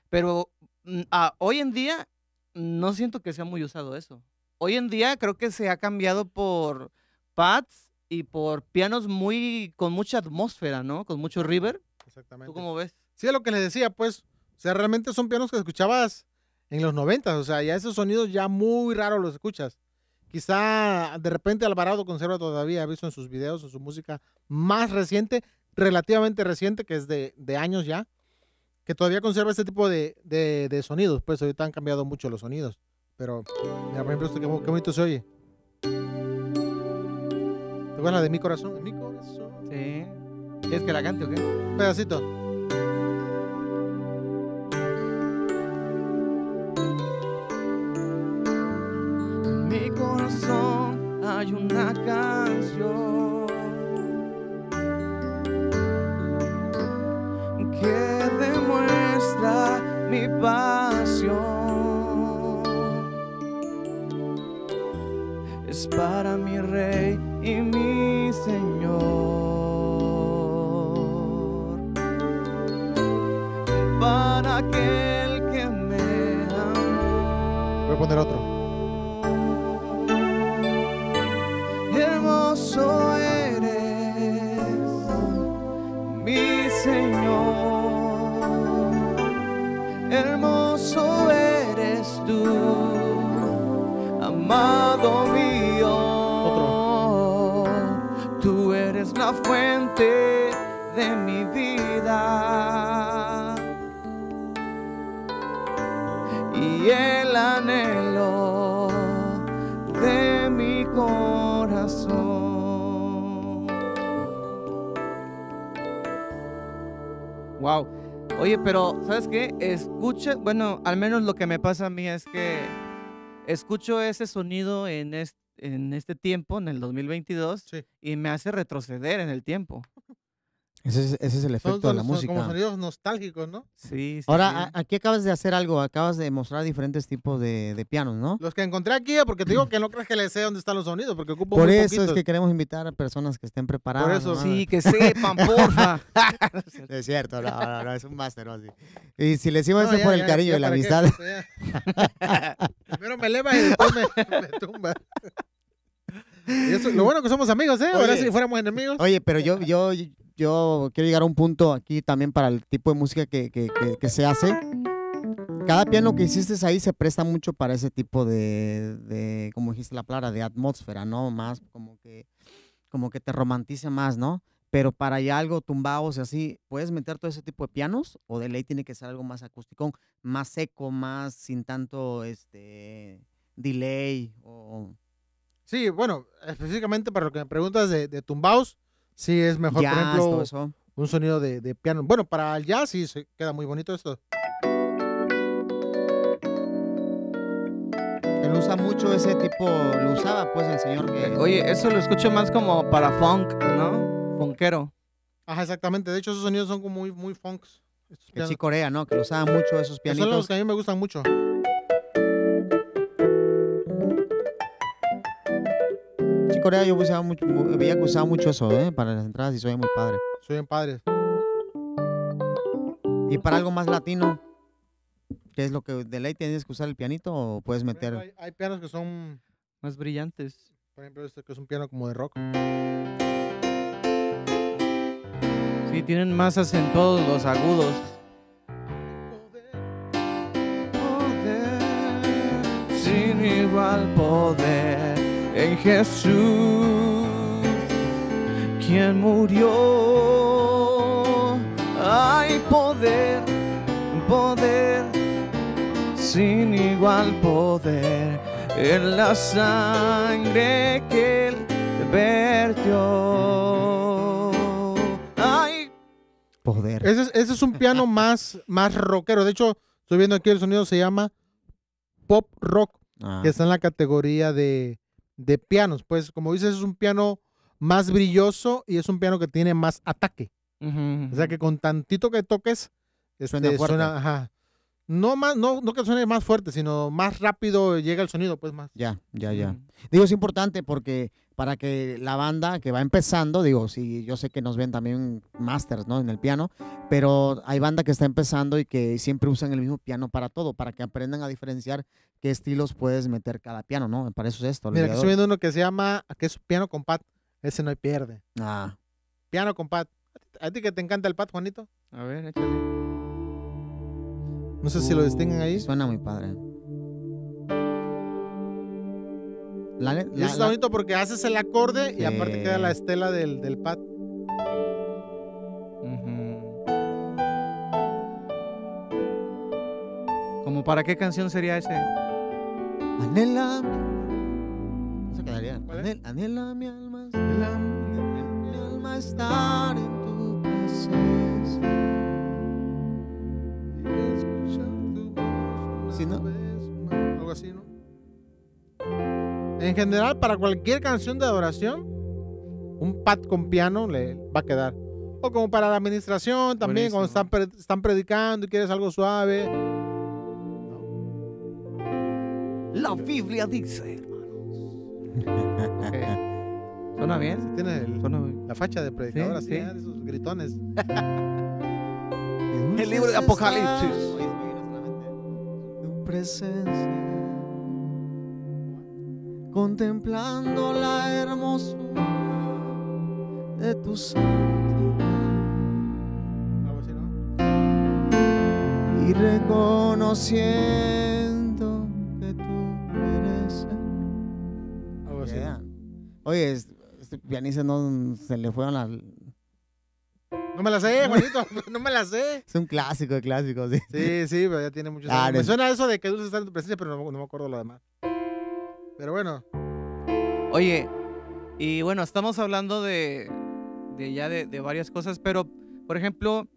Pero mm, hoy en día no siento que sea muy usado eso hoy en día creo que se ha cambiado por pads y por pianos muy con mucha atmósfera, ¿no? Con mucho river. Exactamente. ¿Tú cómo ves? Sí, es lo que les decía, pues, o sea, realmente son pianos que escuchabas en los 90, o sea, ya esos sonidos ya muy raros los escuchas. Quizá de repente Alvarado conserva todavía, visto en sus videos, o su música más reciente, relativamente reciente, que es de, años ya, que todavía conserva este tipo de, de sonidos, pues ahorita han cambiado mucho los sonidos. Pero, mira, por ejemplo, esto, qué, bonito se oye. ¿Te acuerdas la de mi corazón? ¿De mi corazón. Sí. ¿Quieres que la cante o qué? Un pedacito. En mi corazón hay una canción que demuestra mi paz. para mi Rey y mi Señor. Para aquel que me amó. Voy a poner otro. Hermoso eres, mi Señor. Hermoso eres tú, amado. fuente de mi vida. Y el anhelo de mi corazón. Wow. Oye, pero ¿sabes qué? Escucha, bueno, al menos lo que me pasa a mí es que escucho ese sonido en este en este tiempo, en el 2022, y me hace retroceder en el tiempo. Ese es, ese es el efecto de la son, música. Como sonidos nostálgicos, ¿no? Sí. sí Ahora, aquí acabas de hacer algo, acabas de mostrar diferentes tipos de, de pianos, ¿no? Los que encontré aquí, ah, porque te digo que no crees que le sé dónde están los sonidos, porque ocupo Por eso es que queremos invitar a personas que estén preparadas. Por eso. Sí, que sepan, porfa. es cierto, no, es un máster, ¿no? Y si les iba a decir por el cariño y la amistad. Pues, Primero me eleva y después me, tumba. lo bueno que somos amigos, ¿eh? Ahora si fuéramos enemigos. Oye, pero yo, yo, yo quiero llegar a un punto aquí también para el tipo de música que, se hace. Cada piano que hiciste ahí se presta mucho para ese tipo de, como dijiste la palabra, de atmósfera, ¿no? Más como que, como que te romantice más, ¿no? Pero para ya algo tumbados y así, ¿puedes meter todo ese tipo de pianos? ¿O de ley tiene que ser algo más acústico, más seco, más sin tanto este delay? O... Sí, bueno, específicamente para lo que me preguntas de, de tumbados, Sí, es mejor, por ejemplo, un sonido de, piano. Bueno, para el jazz sí se queda muy bonito esto. Él usa mucho ese tipo, lo usaba pues el señor Oye, eso lo escucho más como para funk, ¿no? Funkero. Ajá, exactamente. De hecho, esos sonidos son como muy, muy funks. El Corea, ¿no? Que lo usaba mucho esos pianitos. son los que a mí me gustan mucho. Corea yo había mucho, que mucho eso, ¿eh? Para las entradas y soy muy padre. Soy un padre. Y para algo más latino, ¿qué es lo que de ley tienes que usar el pianito o puedes meter? Hay, pianos que son más brillantes. Por ejemplo, este que es un piano como de rock. Sí, tienen masas en todos los agudos. sin igual poder en Jesús, quien murió. Hay poder, poder, sin igual poder, en la sangre que él vertió. Hay poder. Ese es, un piano más, más rockero. De hecho, estoy viendo aquí el sonido, se llama pop rock, ah. que está en la categoría de de pianos. Pues como dices, es un piano más brilloso y es un piano que tiene más ataque. O sea que con tantito que toques, es este, suena fuerte. No más, no, no que suene más fuerte, sino más rápido llega el sonido, pues más. Ya, ya, ya. Digo, es importante porque para que la banda que va empezando, digo, sí, yo sé que nos ven también masters, ¿no? En el piano, pero hay banda que está empezando y que siempre usan el mismo piano para todo, para que aprendan a diferenciar qué estilos puedes meter cada piano, ¿no? Para eso es esto. Mira, aquí estoy uno que se llama, que es piano con ese no hay pierde. Ah. Piano con ¿A ti que te encanta el pat, Juanito? A ver, échale. No sé si lo distinguen ahí. Uh, suena muy padre. La, la, está bonito porque haces el acorde y aparte queda la estela del, del pad. ¿Como para qué canción sería ese? Anhela. Eso quedaría. Anela mi alma. Anhela mi alma estar en tu presencia si no? Algo así, ¿no? En general, para cualquier canción de adoración, un pad con piano le va a quedar. O como para la administración también, cuando están, predicando y quieres algo suave. La Biblia dice, hermanos. ¿Suena bien? Tiene la facha de predicador así, ah, esos gritones. el libro de Apocalipsis. Tu presencia, contemplando la hermosura de tu santidad y reconociendo que tú eres. El... Oye, este pianista no se le fueron las no me la sé, Juanito, no me la sé. Es un clásico de clásicos, sí. Sí, sí, pero ya tiene muchos ah, años. Me suena eso de que Dulce está en tu presencia, pero no, me acuerdo lo demás. Pero bueno. Oye, y bueno, estamos hablando de, de ya de, varias cosas, pero por ejemplo,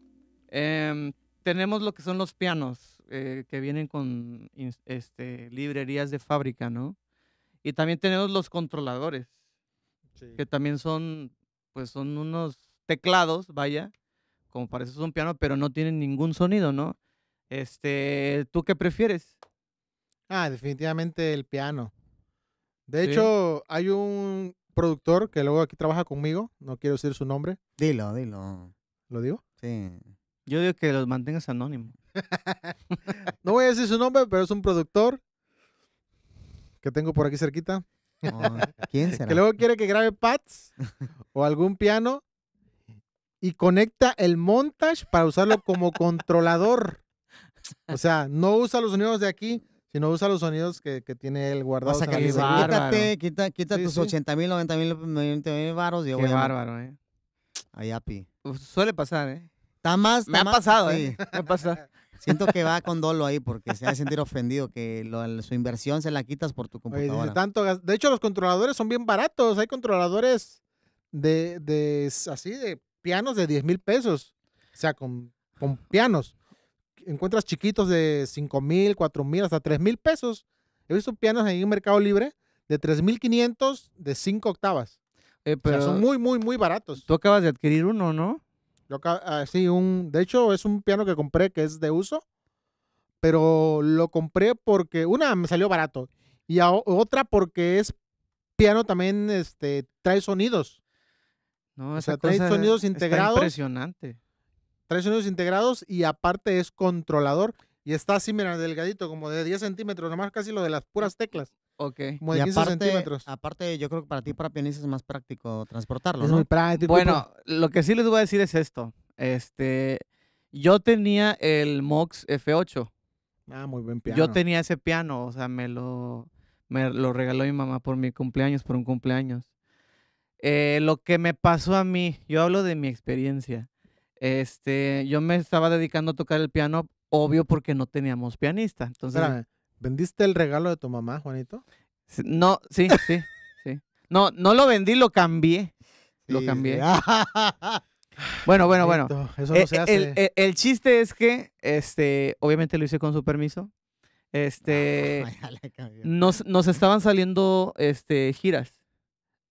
em, tenemos lo que son los pianos eh, que vienen con este, librerías de fábrica, ¿no? Y también tenemos los controladores, que también son, pues son unos teclados, vaya, como pareces un piano, pero no tiene ningún sonido, ¿no? Este, ¿tú qué prefieres? Ah, definitivamente el piano. De hecho, hay un productor que luego aquí trabaja conmigo, no quiero decir su nombre. Dilo, dilo. ¿Lo digo? Sí. Yo digo que los mantengas anónimo. no voy a decir su nombre, pero es un productor que tengo por aquí cerquita. Oh, ¿Quién será? que luego quiere que grabe pads o algún piano y conecta el montage para usarlo como controlador. O sea, no usa los sonidos de aquí, sino usa los sonidos que, tiene el guardado. O sea, quítate, quita, tus 80 mil, 90 mil 90 mil Qué bárbaro, eh. Ay, api. suele pasar, eh. Está más... me, Ha pasado, eh. me ha pasado, Siento que va con dolo ahí porque se ha a sentir ofendido que su inversión se la quitas por tu computadora. de hecho, los controladores son bien baratos. Hay controladores de, de así, de pianos de 10 mil pesos. O sea, con, pianos. Encuentras chiquitos de 5 mil, 4 mil, hasta 3 mil pesos. He visto pianos en un Mercado Libre de 3.500 de 5 octavas. Eh, pero son muy, muy, muy baratos. Tú acabas de adquirir uno, ¿no? Ah, sí, un, de hecho es un piano que compré que es de uso, pero lo compré porque una me salió barato y otra porque es piano también, este, trae sonidos. No, o sea, trae sonidos integrados. impresionante. tres sonidos integrados y aparte es controlador. Y está así, mira, delgadito, como de 10 centímetros, nomás casi lo de las puras teclas. Ok. Como de aparte, centímetros. Aparte, yo creo que para ti, para pianistas, es más práctico transportarlo. Es muy práctico. Bueno, lo que sí les voy a decir es esto. Este, yo tenía el Mox F8. Ah, muy buen piano. Yo tenía ese piano, o sea, me lo, me lo regaló mi mamá por mi cumpleaños, por un cumpleaños. Eh, lo que me pasó a mí, yo hablo de mi experiencia. Este, yo me estaba dedicando a tocar el piano, obvio porque no teníamos pianista. Entonces, ¿vendiste el regalo de tu mamá, Juanito? No, sí, sí, sí. No, no lo vendí, lo cambié. Lo cambié. Ah, bueno, bueno, bueno. Eh, eh, el, chiste es que, este, obviamente lo hice con su permiso. Este, nos, estaban saliendo, este, giras.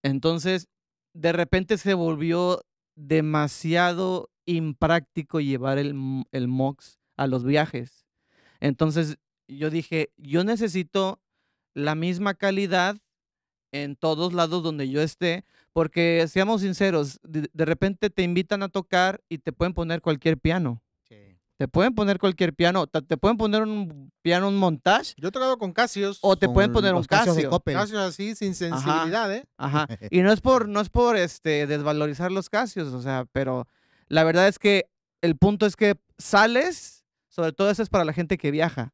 Entonces, de repente se volvió demasiado impráctico llevar el, MOX a los viajes. Entonces yo dije, yo necesito la misma calidad en todos lados donde yo esté, porque seamos sinceros, de repente te invitan a tocar y te pueden poner cualquier piano. Te pueden poner cualquier piano, te pueden poner un piano, un montage. Yo he tocado con Casios. O te pueden poner un Casio. Casios así, sin sensibilidad, ¿eh? Ajá. Y no es por, no es por este, desvalorizar los Casios, o sea, pero la verdad es que el punto es que sales, sobre todo eso es para la gente que viaja,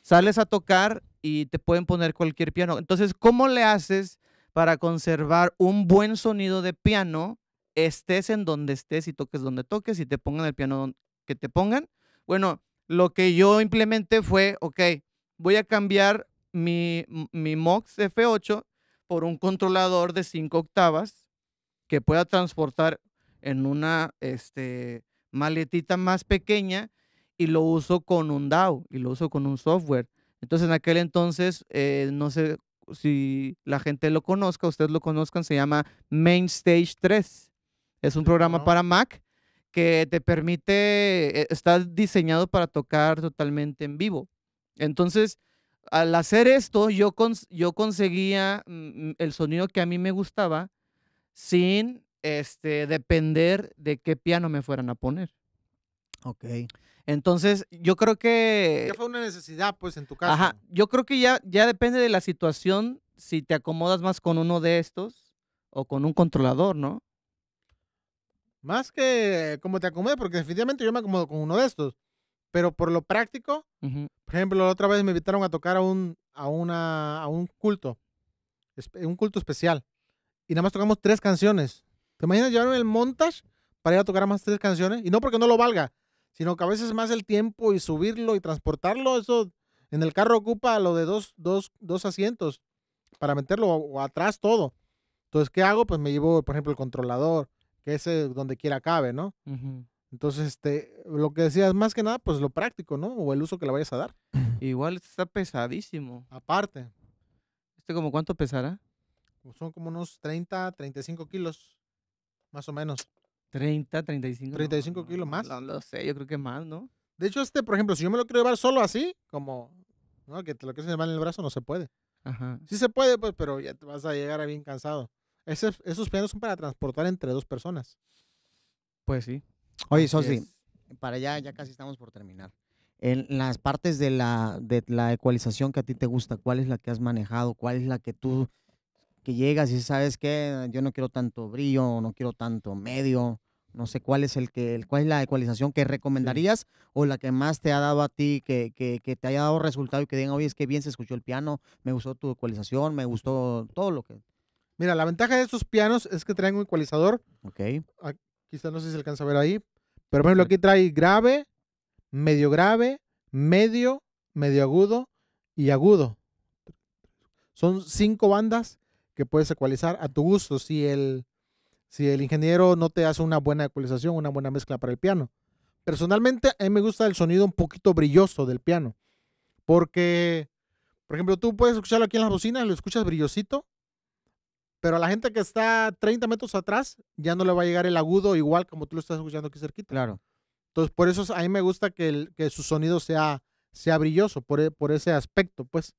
sales a tocar y te pueden poner cualquier piano. Entonces, ¿cómo le haces para conservar un buen sonido de piano? estés en donde estés y toques donde toques y te pongan el piano que te pongan bueno, lo que yo implementé fue, ok, voy a cambiar mi, MOX F8 por un controlador de 5 octavas que pueda transportar en una este, maletita más pequeña y lo uso con un DAO y lo uso con un software. Entonces en aquel entonces, eh, no sé si la gente lo conozca, ustedes lo conozcan, se llama Main Stage 3. Es un programa para Mac que te permite, eh, está diseñado para tocar totalmente en vivo. Entonces, al hacer esto, yo, yo conseguía mm, mm, el sonido que a mí me gustaba sin este, depender de qué piano me fueran a poner. Ok. Entonces, yo creo que... Ya fue una necesidad, pues, en tu caso. Ajá, yo creo que ya, ya depende de la situación, si te acomodas más con uno de estos o con un controlador, ¿no? Más que como te acomodes, porque definitivamente yo me acomodo con uno de estos. Pero por lo práctico, por ejemplo, la otra vez me invitaron a tocar a un, a una, a un culto, un culto especial. Y nada más tocamos tres canciones. ¿Te imaginas llevarme el montage para ir a tocar más tres canciones? Y no porque no lo valga, sino que a veces más el tiempo y subirlo y transportarlo, eso en el carro ocupa lo de dos, asientos para meterlo o atrás todo. Entonces, ¿qué hago? Pues me llevo, por ejemplo, el controlador, que ese donde quiera cabe, ¿no? Entonces, este, lo que decías, más que nada, pues lo práctico, ¿no? O el uso que le vayas a dar. Igual está pesadísimo. Aparte. ¿Este como cuánto pesará? Pues, son como unos 30, 35 kilos, más o menos. 30, 35. 35 kilos más. No, lo sé, yo creo que más, ¿no? De hecho, este, por ejemplo, si yo me lo quiero llevar solo así, como, ¿no? Que te lo quieres llevar en el brazo, no se puede. Ajá. Sí se puede, pues, pero ya te vas a llegar a bien cansado. Esos, esos son para transportar entre dos personas. Pues sí. Oye, Sosi, para allá ya casi estamos por terminar. En las partes de la, de la ecualización que a ti te gusta, ¿cuál es la que has manejado? ¿Cuál es la que tú que llegas y sabes que yo no quiero tanto brillo, no quiero tanto medio? No sé cuál es el que, cuál la ecualización que recomendarías o la que más te ha dado a ti, que, que, te haya dado resultado y que digan, oye, es que bien se escuchó el piano, me gustó tu ecualización, me gustó todo lo que. Mira, la ventaja de estos pianos es que traen un ecualizador. Ok. quizás no sé si se alcanza a ver ahí. Pero por ejemplo, aquí trae grave, medio grave, medio, medio agudo y agudo. Son cinco bandas que puedes ecualizar a tu gusto. Si el, si el ingeniero no te hace una buena ecualización, una buena mezcla para el piano. Personalmente, a mí me gusta el sonido un poquito brilloso del piano. Porque, por ejemplo, tú puedes escucharlo aquí en las bocinas, lo escuchas brillosito pero a la gente que está 30 metros atrás ya no le va a llegar el agudo igual como tú lo estás escuchando aquí cerquita. Claro. Entonces, por eso a mí me gusta que, que su sonido sea, sea brilloso, e, por, ese aspecto, pues.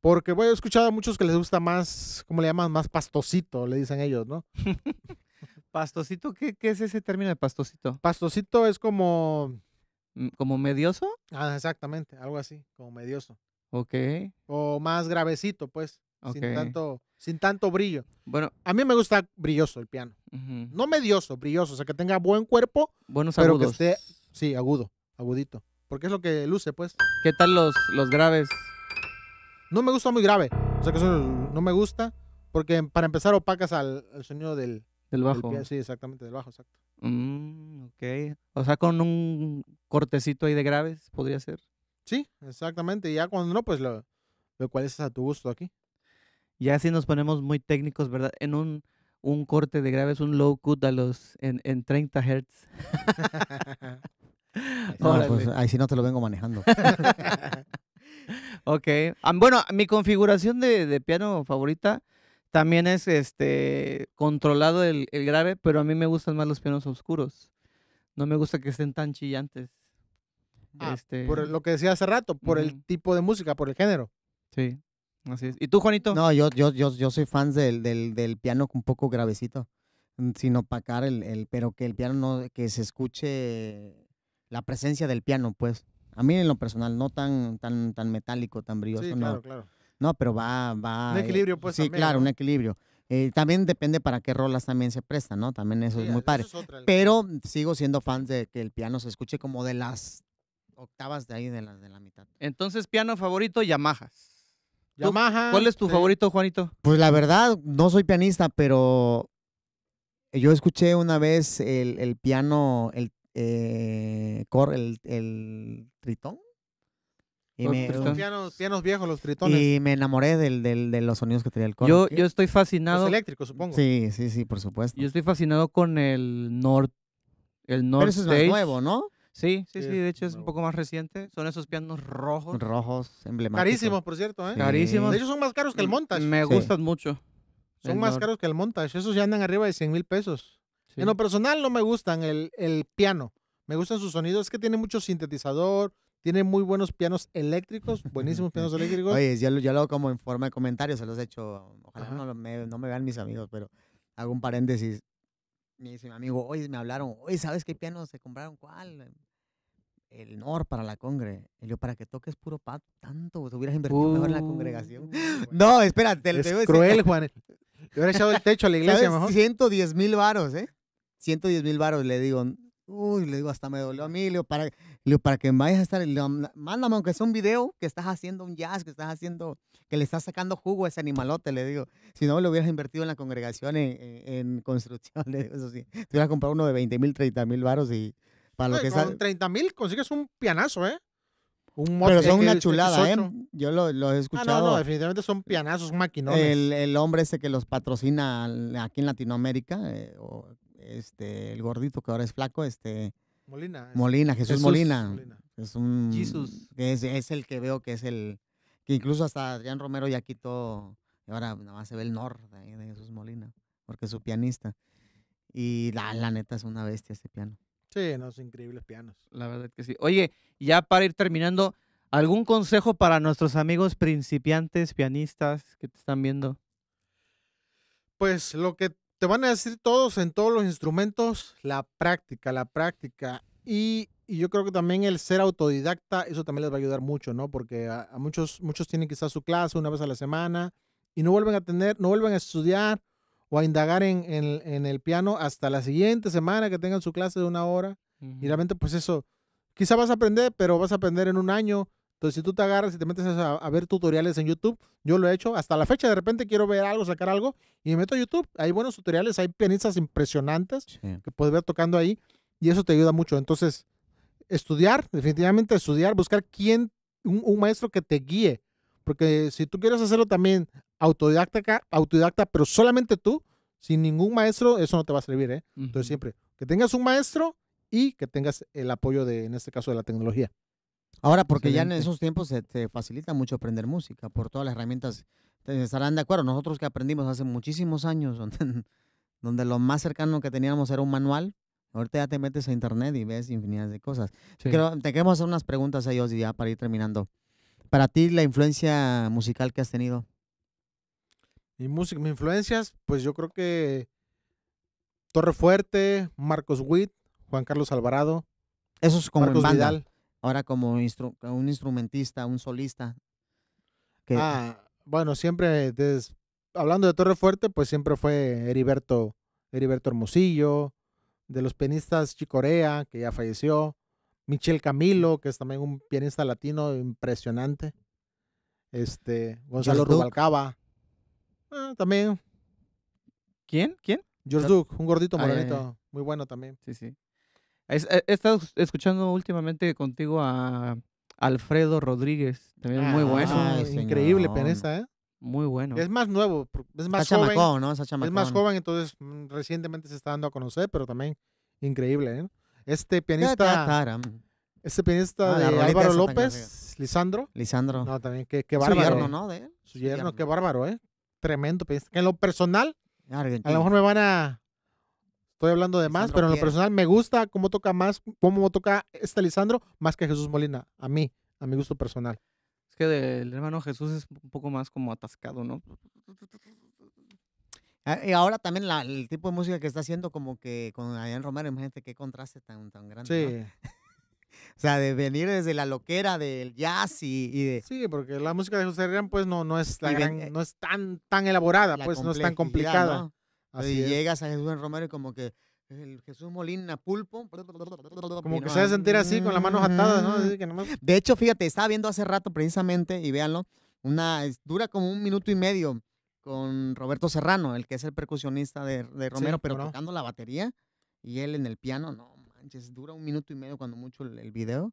Porque bueno, he escuchado a muchos que les gusta más, ¿cómo le llaman? Más pastosito, le dicen ellos, ¿no? ¿Pastosito? ¿Qué, es ese término de pastosito? Pastosito es como... Mm, ¿Como medioso? Ah, exactamente, algo así, como medioso. Ok. O más gravecito, pues, sin tanto sin tanto brillo. Bueno, a mí me gusta brilloso el piano. No medioso, brilloso, o sea, que tenga buen cuerpo, Buenos pero que esté, sí, agudo, agudito, porque es lo que luce, pues. ¿Qué tal los, los graves? No me gusta muy grave, o sea, que eso no me gusta, porque para empezar opacas al, sonido del, del bajo. sí, exactamente, del bajo, exacto. Mm, ok, o sea, con un cortecito ahí de graves podría ser. Sí, exactamente, y ya cuando no, pues lo, lo cual es a tu gusto aquí. Ya si nos ponemos muy técnicos, ¿verdad? En un, un corte de graves, un low cut a los, en, en 30 Hz. no, pues, ahí si no te lo vengo manejando. ok. Ah, bueno, mi configuración de, piano favorita también es este controlado el, grave, pero a mí me gustan más los pianos oscuros. No me gusta que estén tan chillantes. Ah, este... Por lo que decía hace rato, por el tipo de música, por el género. Sí. Así es. ¿Y tú, Juanito? No, yo, yo, yo, yo soy fan del, del, del piano un poco gravecito, mm, sino para el, el, pero que el piano no, que se escuche la presencia del piano, pues. A mí en lo personal, no tan, tan, tan metálico, tan brilloso. claro, no. claro. No, pero va, va. Un eh, equilibrio, pues. Sí, claro, un equilibrio. Eh, también depende para qué rolas también se presta, ¿no? También eso es muy padre. pero sigo siendo fan de que el piano se escuche como de las octavas de ahí, de la, de la mitad. Entonces, piano favorito, Yamahas. ¿Cuál es tu este, favorito, Juanito? Pues la verdad, no soy pianista, pero yo escuché una vez el, piano, eh, el, el, tritón. Y me, pianos, viejos, los tritones. Y me enamoré del, del, de los sonidos que tenía el coro. Yo, yo estoy fascinado. Es eléctrico, supongo. Sí, sí, sí, por supuesto. Yo estoy fascinado con el North. El Nord. eso es más nuevo, ¿no? Sí, sí, sí, de hecho es un poco más reciente. Son esos pianos rojos. Rojos, emblemáticos. Carísimos, por cierto, ¿eh? Carísimos. De hecho son más caros que el mm, Montage. Me gustan mucho. Son más caros que el Montage. Esos ya andan arriba de 100 mil pesos. En lo personal no me gustan el, piano. Me gustan sus sonidos. Es que tiene mucho sintetizador. Tiene muy buenos pianos eléctricos, buenísimos pianos eléctricos. Oye, ya lo, ya lo hago como en forma de comentarios, se los he hecho. Ojalá no me, no me vean mis amigos, pero hago un paréntesis mi amigo, oye, me hablaron, oye, ¿sabes qué piano se compraron? ¿Cuál? el NOR para la congre. Y yo, para que toques puro pat, tanto, te hubieras invertido mejor en la uh, congregación. No, espérate. Es cruel, Juan. Te hubiera echado el techo a la iglesia, mejor. 110 mil varos, ¿eh? 110 mil varos, le digo. Uy, le digo, hasta me dolió a mí. Le digo, para, para que me vayas a estar, mándame aunque sea un video que estás haciendo un jazz, que estás haciendo, que le estás sacando jugo a ese animalote, le digo. Si no, lo hubieras invertido en la congregación, en, en, construcción, le digo, eso sí. Te hubieras comprado uno de 20 mil, 30 mil varos y para lo que con 30 mil consigues un pianazo, ¿eh? Un Pero son eh, una chulada, ¿eh? Yo lo, he escuchado. Ah, no, no, definitivamente son pianazos, maquinones. El, el, hombre ese que los patrocina aquí en Latinoamérica, eh, este, el gordito que ahora es flaco, este... Molina. Molina, Jesús, Molina. Es un... el que veo que es el... Que incluso hasta Adrián Romero ya quitó... Y ahora nada más se ve el nor de, Jesús Molina, porque es su pianista. Y la, la neta es una bestia ese piano. Sí, no, increíbles pianos. La verdad que sí. Oye, ya para ir terminando, ¿algún consejo para nuestros amigos principiantes, pianistas que te están viendo? Pues lo que te van a decir todos en todos los instrumentos, la práctica, la práctica. Y, yo creo que también el ser autodidacta, eso también les va a ayudar mucho, ¿no? Porque a muchos, muchos tienen quizás su clase una vez a la semana y no vuelven a tener, no vuelven a estudiar o a indagar en, el piano hasta la siguiente semana que tengan su clase de una hora. Y realmente, pues eso, quizá vas a aprender, pero vas a aprender en un año. Entonces, si tú te agarras y te metes a, ver tutoriales en YouTube, yo lo he hecho hasta la fecha, de repente quiero ver algo, sacar algo, y me meto a YouTube. Hay buenos tutoriales, hay pianistas impresionantes que puedes ver tocando ahí, y eso te ayuda mucho. Entonces, estudiar, definitivamente estudiar, buscar quién, un maestro que te guíe, porque si tú quieres hacerlo también autodidacta, autodidacta, pero solamente tú, sin ningún maestro, eso no te va a servir. ¿eh? Entonces siempre, que tengas un maestro y que tengas el apoyo de, en este caso, de la tecnología. Ahora, porque ya en esos tiempos se te facilita mucho aprender música por todas las herramientas. estarán de acuerdo, nosotros que aprendimos hace muchísimos años, donde, lo más cercano que teníamos era un manual, ahorita ya te metes a internet y ves infinidad de cosas. te queremos hacer unas preguntas a ellos ya para ir terminando. Para ti, la influencia musical que has tenido, mi música, mis influencias, pues yo creo que Torre Fuerte, Marcos Witt, Juan Carlos Alvarado. Eso es como Marcos Ahora como un instrumentista, un solista. Ah, bueno, siempre hablando de Torre Fuerte, pues siempre fue Heriberto, Heriberto Hermosillo, de los pianistas Chicorea, que ya falleció, Michel Camilo, que es también un pianista latino impresionante. Este, Gonzalo Rubalcaba. Ah, también. ¿Quién? ¿Quién? George Duke, un gordito bonito ah, muy bueno también. Sí, sí. Eh, he, estado escuchando últimamente contigo a Alfredo Rodríguez, también muy bueno. increíble pianista ¿eh? Muy bueno. Es más nuevo, es más joven. es más joven, entonces mm, recientemente se está dando a conocer, pero también increíble, ¿eh? Este pianista... Este pianista de Álvaro López, Lisandro. Lisandro. también, qué, bárbaro. ¿no? su yerno, qué bárbaro, ¿eh? tremendo. En lo personal, a lo mejor me van a. Estoy hablando de más, pero en lo personal me gusta cómo toca más, cómo toca este Lisandro más que Jesús Molina. A mí, a mi gusto personal. Es que el hermano Jesús es un poco más como atascado, ¿no? Ah, y ahora también el tipo de música que está haciendo, como que con Adrián Romero, imagínate qué contraste tan, tan grande. Sí. O sea, de venir desde la loquera del jazz y, de... Sí, porque la música de José Rian, pues no, no, es, eh, no es tan, tan elaborada, pues no es tan complicada. Así y llegas a Jesús Romero y como que el Jesús Molina Pulpo. Como que se va a sentir así, con las manos atadas, ¿no? Mm. De hecho, fíjate, estaba viendo hace rato precisamente, y véanlo, una, dura como un minuto y medio con Roberto Serrano, el que es el percusionista de, Romero, pero tocando la batería y él en el piano, no, dura un minuto y medio cuando mucho el, video.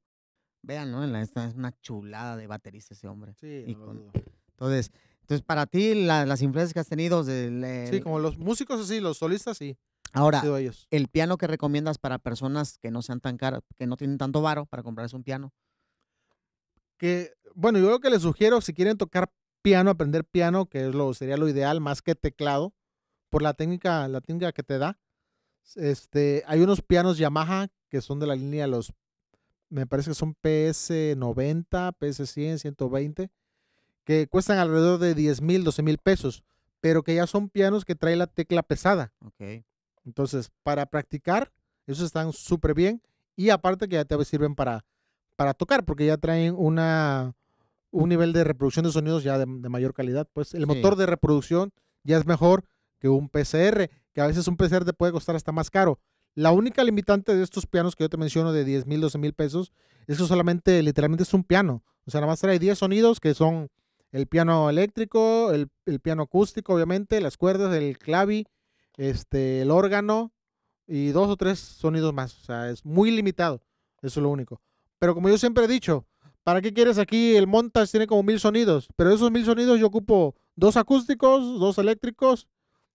Vean, ¿no? es una chulada de baterista ese hombre. Sí, lo Entonces, entonces, para ti, las influencias que has tenido. de. sí, como los músicos así, los solistas sí. Ahora, el piano que recomiendas para personas que no sean tan caras, que no tienen tanto varo para comprarse un piano. Que, bueno, yo creo que les sugiero, si quieren tocar piano, aprender piano, que sería lo ideal, más que teclado, por la técnica, la técnica que te da, este, hay unos pianos Yamaha que son de la línea los, me parece que son PS90, PS100, 120, que cuestan alrededor de 10 mil, 12 mil pesos, pero que ya son pianos que trae la tecla pesada. Entonces, para practicar, esos están súper bien y aparte que ya te sirven para, para tocar, porque ya traen una, un nivel de reproducción de sonidos ya de, mayor calidad. Pues el motor de reproducción ya es mejor que un PCR que a veces un PCR te puede costar hasta más caro. La única limitante de estos pianos que yo te menciono de 10 mil, 12 mil pesos eso solamente literalmente es un piano. O sea, nada más trae 10 sonidos que son el piano eléctrico, el, piano acústico, obviamente, las cuerdas, el clavi, este, el órgano y dos o tres sonidos más. O sea, es muy limitado. Eso es lo único. Pero como yo siempre he dicho, ¿para qué quieres aquí el montage? Tiene como mil sonidos. Pero esos mil sonidos yo ocupo dos acústicos, dos eléctricos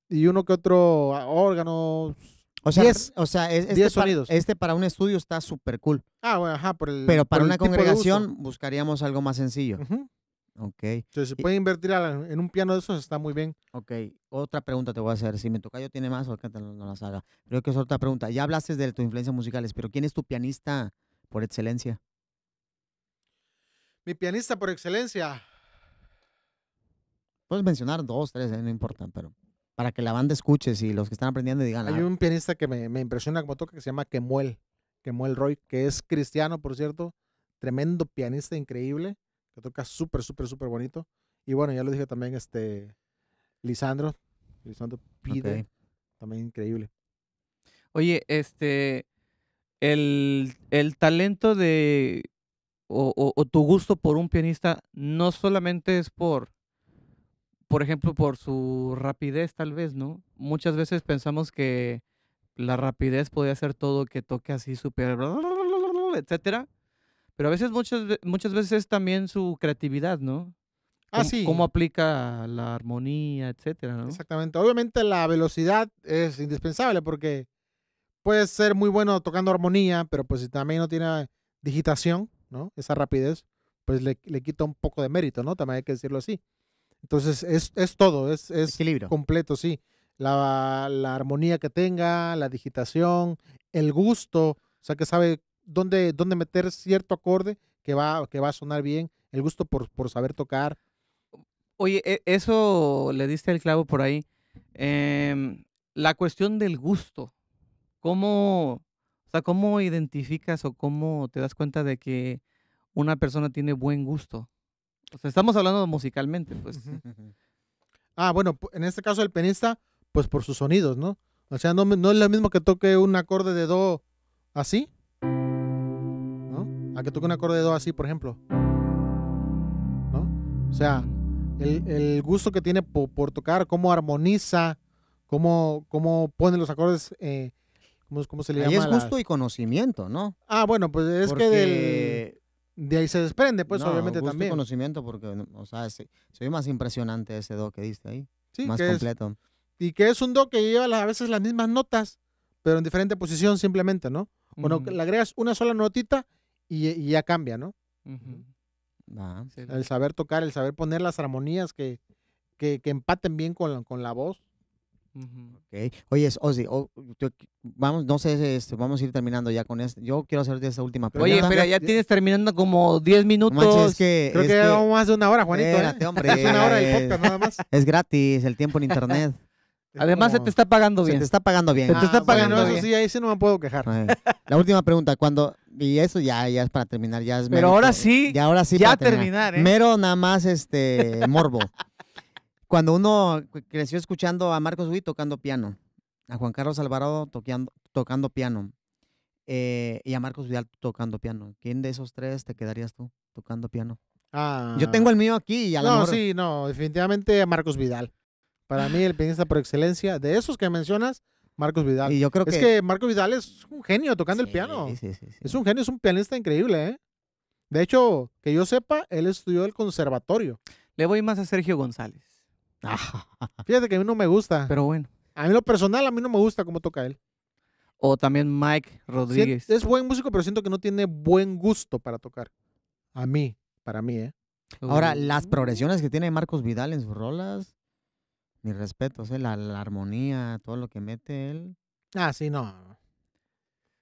y uno que otro órgano. O sea, o sea es, este, para, este, para, un estudio está súper cool. Ah, bueno, ajá, por el, Pero para una congregación buscaríamos algo más sencillo. Ok. Entonces, se puede invertir en un piano de esos, está muy bien. Ok. Otra pregunta te voy a hacer. Si mi tocayo tiene más, o no, no las haga. Creo que es otra pregunta. Ya hablaste de tus influencias musicales, pero ¿quién es tu pianista por excelencia? Mi pianista por excelencia. Puedes mencionar dos, tres, eh, no importa, pero para que la banda escuche y los que están aprendiendo digan. Hay ah, un pianista que me, impresiona como toca que se llama Kemuel, Kemuel Roy, que es cristiano, por cierto, tremendo pianista increíble, que toca súper, súper, súper bonito. Y bueno, ya lo dije también, este, Lisandro, Lisandro Pide, también increíble. Oye, este, el, talento de, o tu gusto por un pianista, no solamente es por por ejemplo, por su rapidez tal vez, ¿no? Muchas veces pensamos que la rapidez podría ser todo que toque así súper, etcétera. Pero a veces, muchas, muchas veces es también su creatividad, ¿no? ah, sí. cómo aplica la armonía, etcétera, ¿no? Exactamente. Obviamente la velocidad es indispensable porque puedes ser muy bueno tocando armonía, pero pues si también no tiene digitación, ¿no? Esa rapidez, pues le quita un poco de mérito, ¿no? También hay que decirlo así. Entonces, es, es todo, es, es completo, sí. La, armonía que tenga, la digitación, el gusto, o sea, que sabe dónde, dónde meter cierto acorde que va, que va a sonar bien, el gusto por, saber tocar. Oye, e, eso le diste el clavo por ahí. Em, la cuestión del gusto. ¿Cómo, o sea, ¿Cómo identificas o cómo te das cuenta de que una persona tiene buen gusto? O sea, estamos hablando musicalmente, pues. Ah, bueno, en este caso el pianista, pues por sus sonidos, ¿no? O sea, no, no es lo mismo que toque un acorde de do así, ¿no? A que toque un acorde de do así, por ejemplo. ¿No? O sea, el, gusto que tiene por, tocar, cómo armoniza, cómo, cómo pone los acordes, eh, ¿cómo, se le Ahí es gusto y conocimiento, ¿no? Ah, bueno, pues es que del de ahí se desprende, pues obviamente también. conocimiento porque, o sea, se, ve más impresionante ese do que diste ahí. Sí, más completo. y que es un do que lleva a veces las mismas notas, pero en diferente posición simplemente, ¿no? Bueno, le agregas una sola notita y, ya cambia, ¿no? el saber tocar, el saber poner las armonías que, que, empaten bien con con la voz. Oye, Ozzy, vamos, no sé, este, vamos a ir terminando ya con esto. Yo quiero hacerte esta última pregunta. Oye, espera, ya tienes terminando como 10 minutos. es Creo que, ya vamos más de una hora, Juanito. ¿eh? es una hora eh, podcast nada más. Es gratis el tiempo en internet. Además, se te está pagando bien. Se te ah, está pagando bien. Se te está pagando Eso sí, ahí sí no me puedo quejar. La última pregunta, cuando, y eso ya, es para terminar, ya es Pero ahora sí. Ya terminar, ¿eh? Mero nada más este morbo. cuando uno creció escuchando a Marcos Witt tocando piano, a Juan Carlos Alvarado tocando piano eh, y a Marcos Vidal tocando piano, ¿quién de esos tres te quedarías tú tocando piano? Yo ah. tengo el mío aquí y a No, sí, no, definitivamente Marcos Vidal. Para mí el pianista por excelencia, de esos que mencionas, Marcos Vidal. Y yo creo que... Es que Marcos Vidal es un genio tocando el piano. Sí, sí, es un genio, es un pianista increíble, ¿eh? De hecho, que yo sepa, él estudió el conservatorio. Le voy más a Sergio González. Fíjate que a mí no me gusta. Pero bueno. A mí lo personal, a mí no me gusta cómo toca él. O también Mike Rodríguez. es buen músico, pero siento que no tiene buen gusto para tocar. A mí, para mí, ¿eh? Ahora, las progresiones que tiene Marcos Vidal en sus rolas, mi respeto ¿eh? la, la armonía, todo lo que mete él. Ah, sí, no.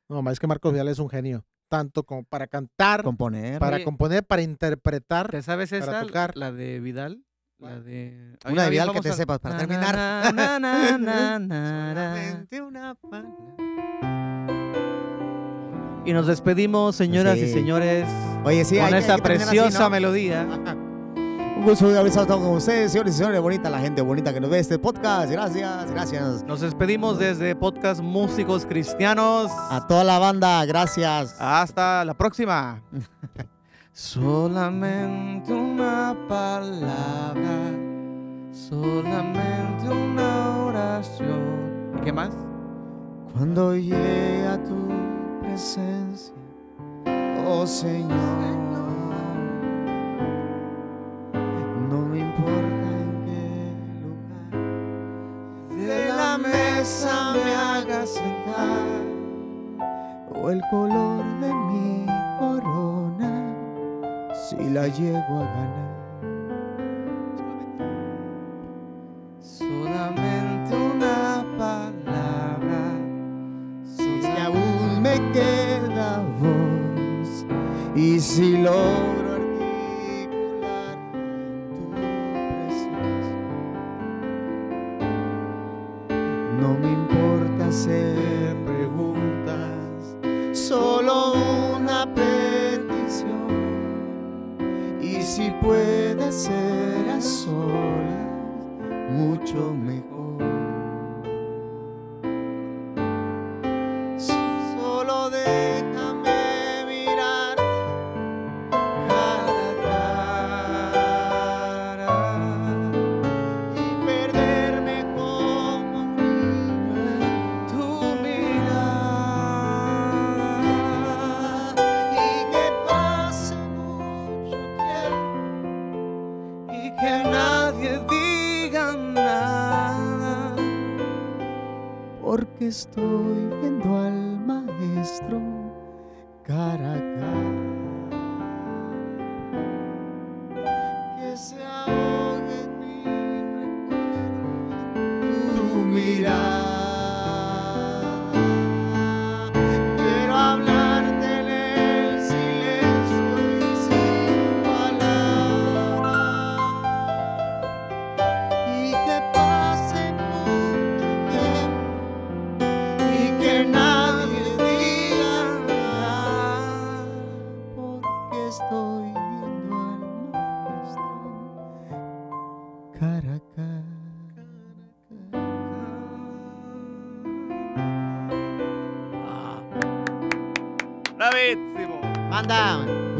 No, más es que Marcos mm. Vidal es un genio tanto como para cantar, componer, para componer, para interpretar, ¿te sabes esa, la de Vidal? Una de que te sepas para terminar. y nos despedimos, señoras y señores, Oye, con esta preciosa melodía. Un gusto de haber estado con ustedes, señores y señores, bonita la gente bonita que nos ve este podcast. Gracias, gracias. Nos despedimos desde Podcast Músicos Cristianos. A toda la banda, gracias. Hasta la próxima. Solamente una palabra, solamente una oración. ¿Qué más? Cuando llegue a tu presencia, oh Señor, no me importa en qué lugar de la mesa me haga sentar o el color de mi coro si la llevo a ganar. Solamente una palabra, si aún me queda voz y si logro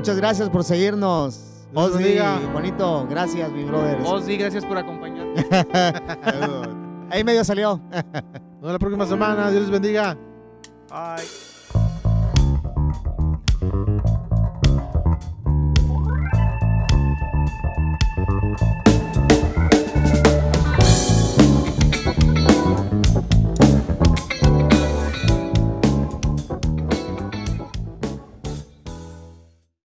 Muchas gracias por seguirnos. Osdi, bonito. gracias, mi brother. Osdi, gracias por acompañarnos. Ahí medio salió. Nos vemos la próxima semana. Dios les bendiga. Bye.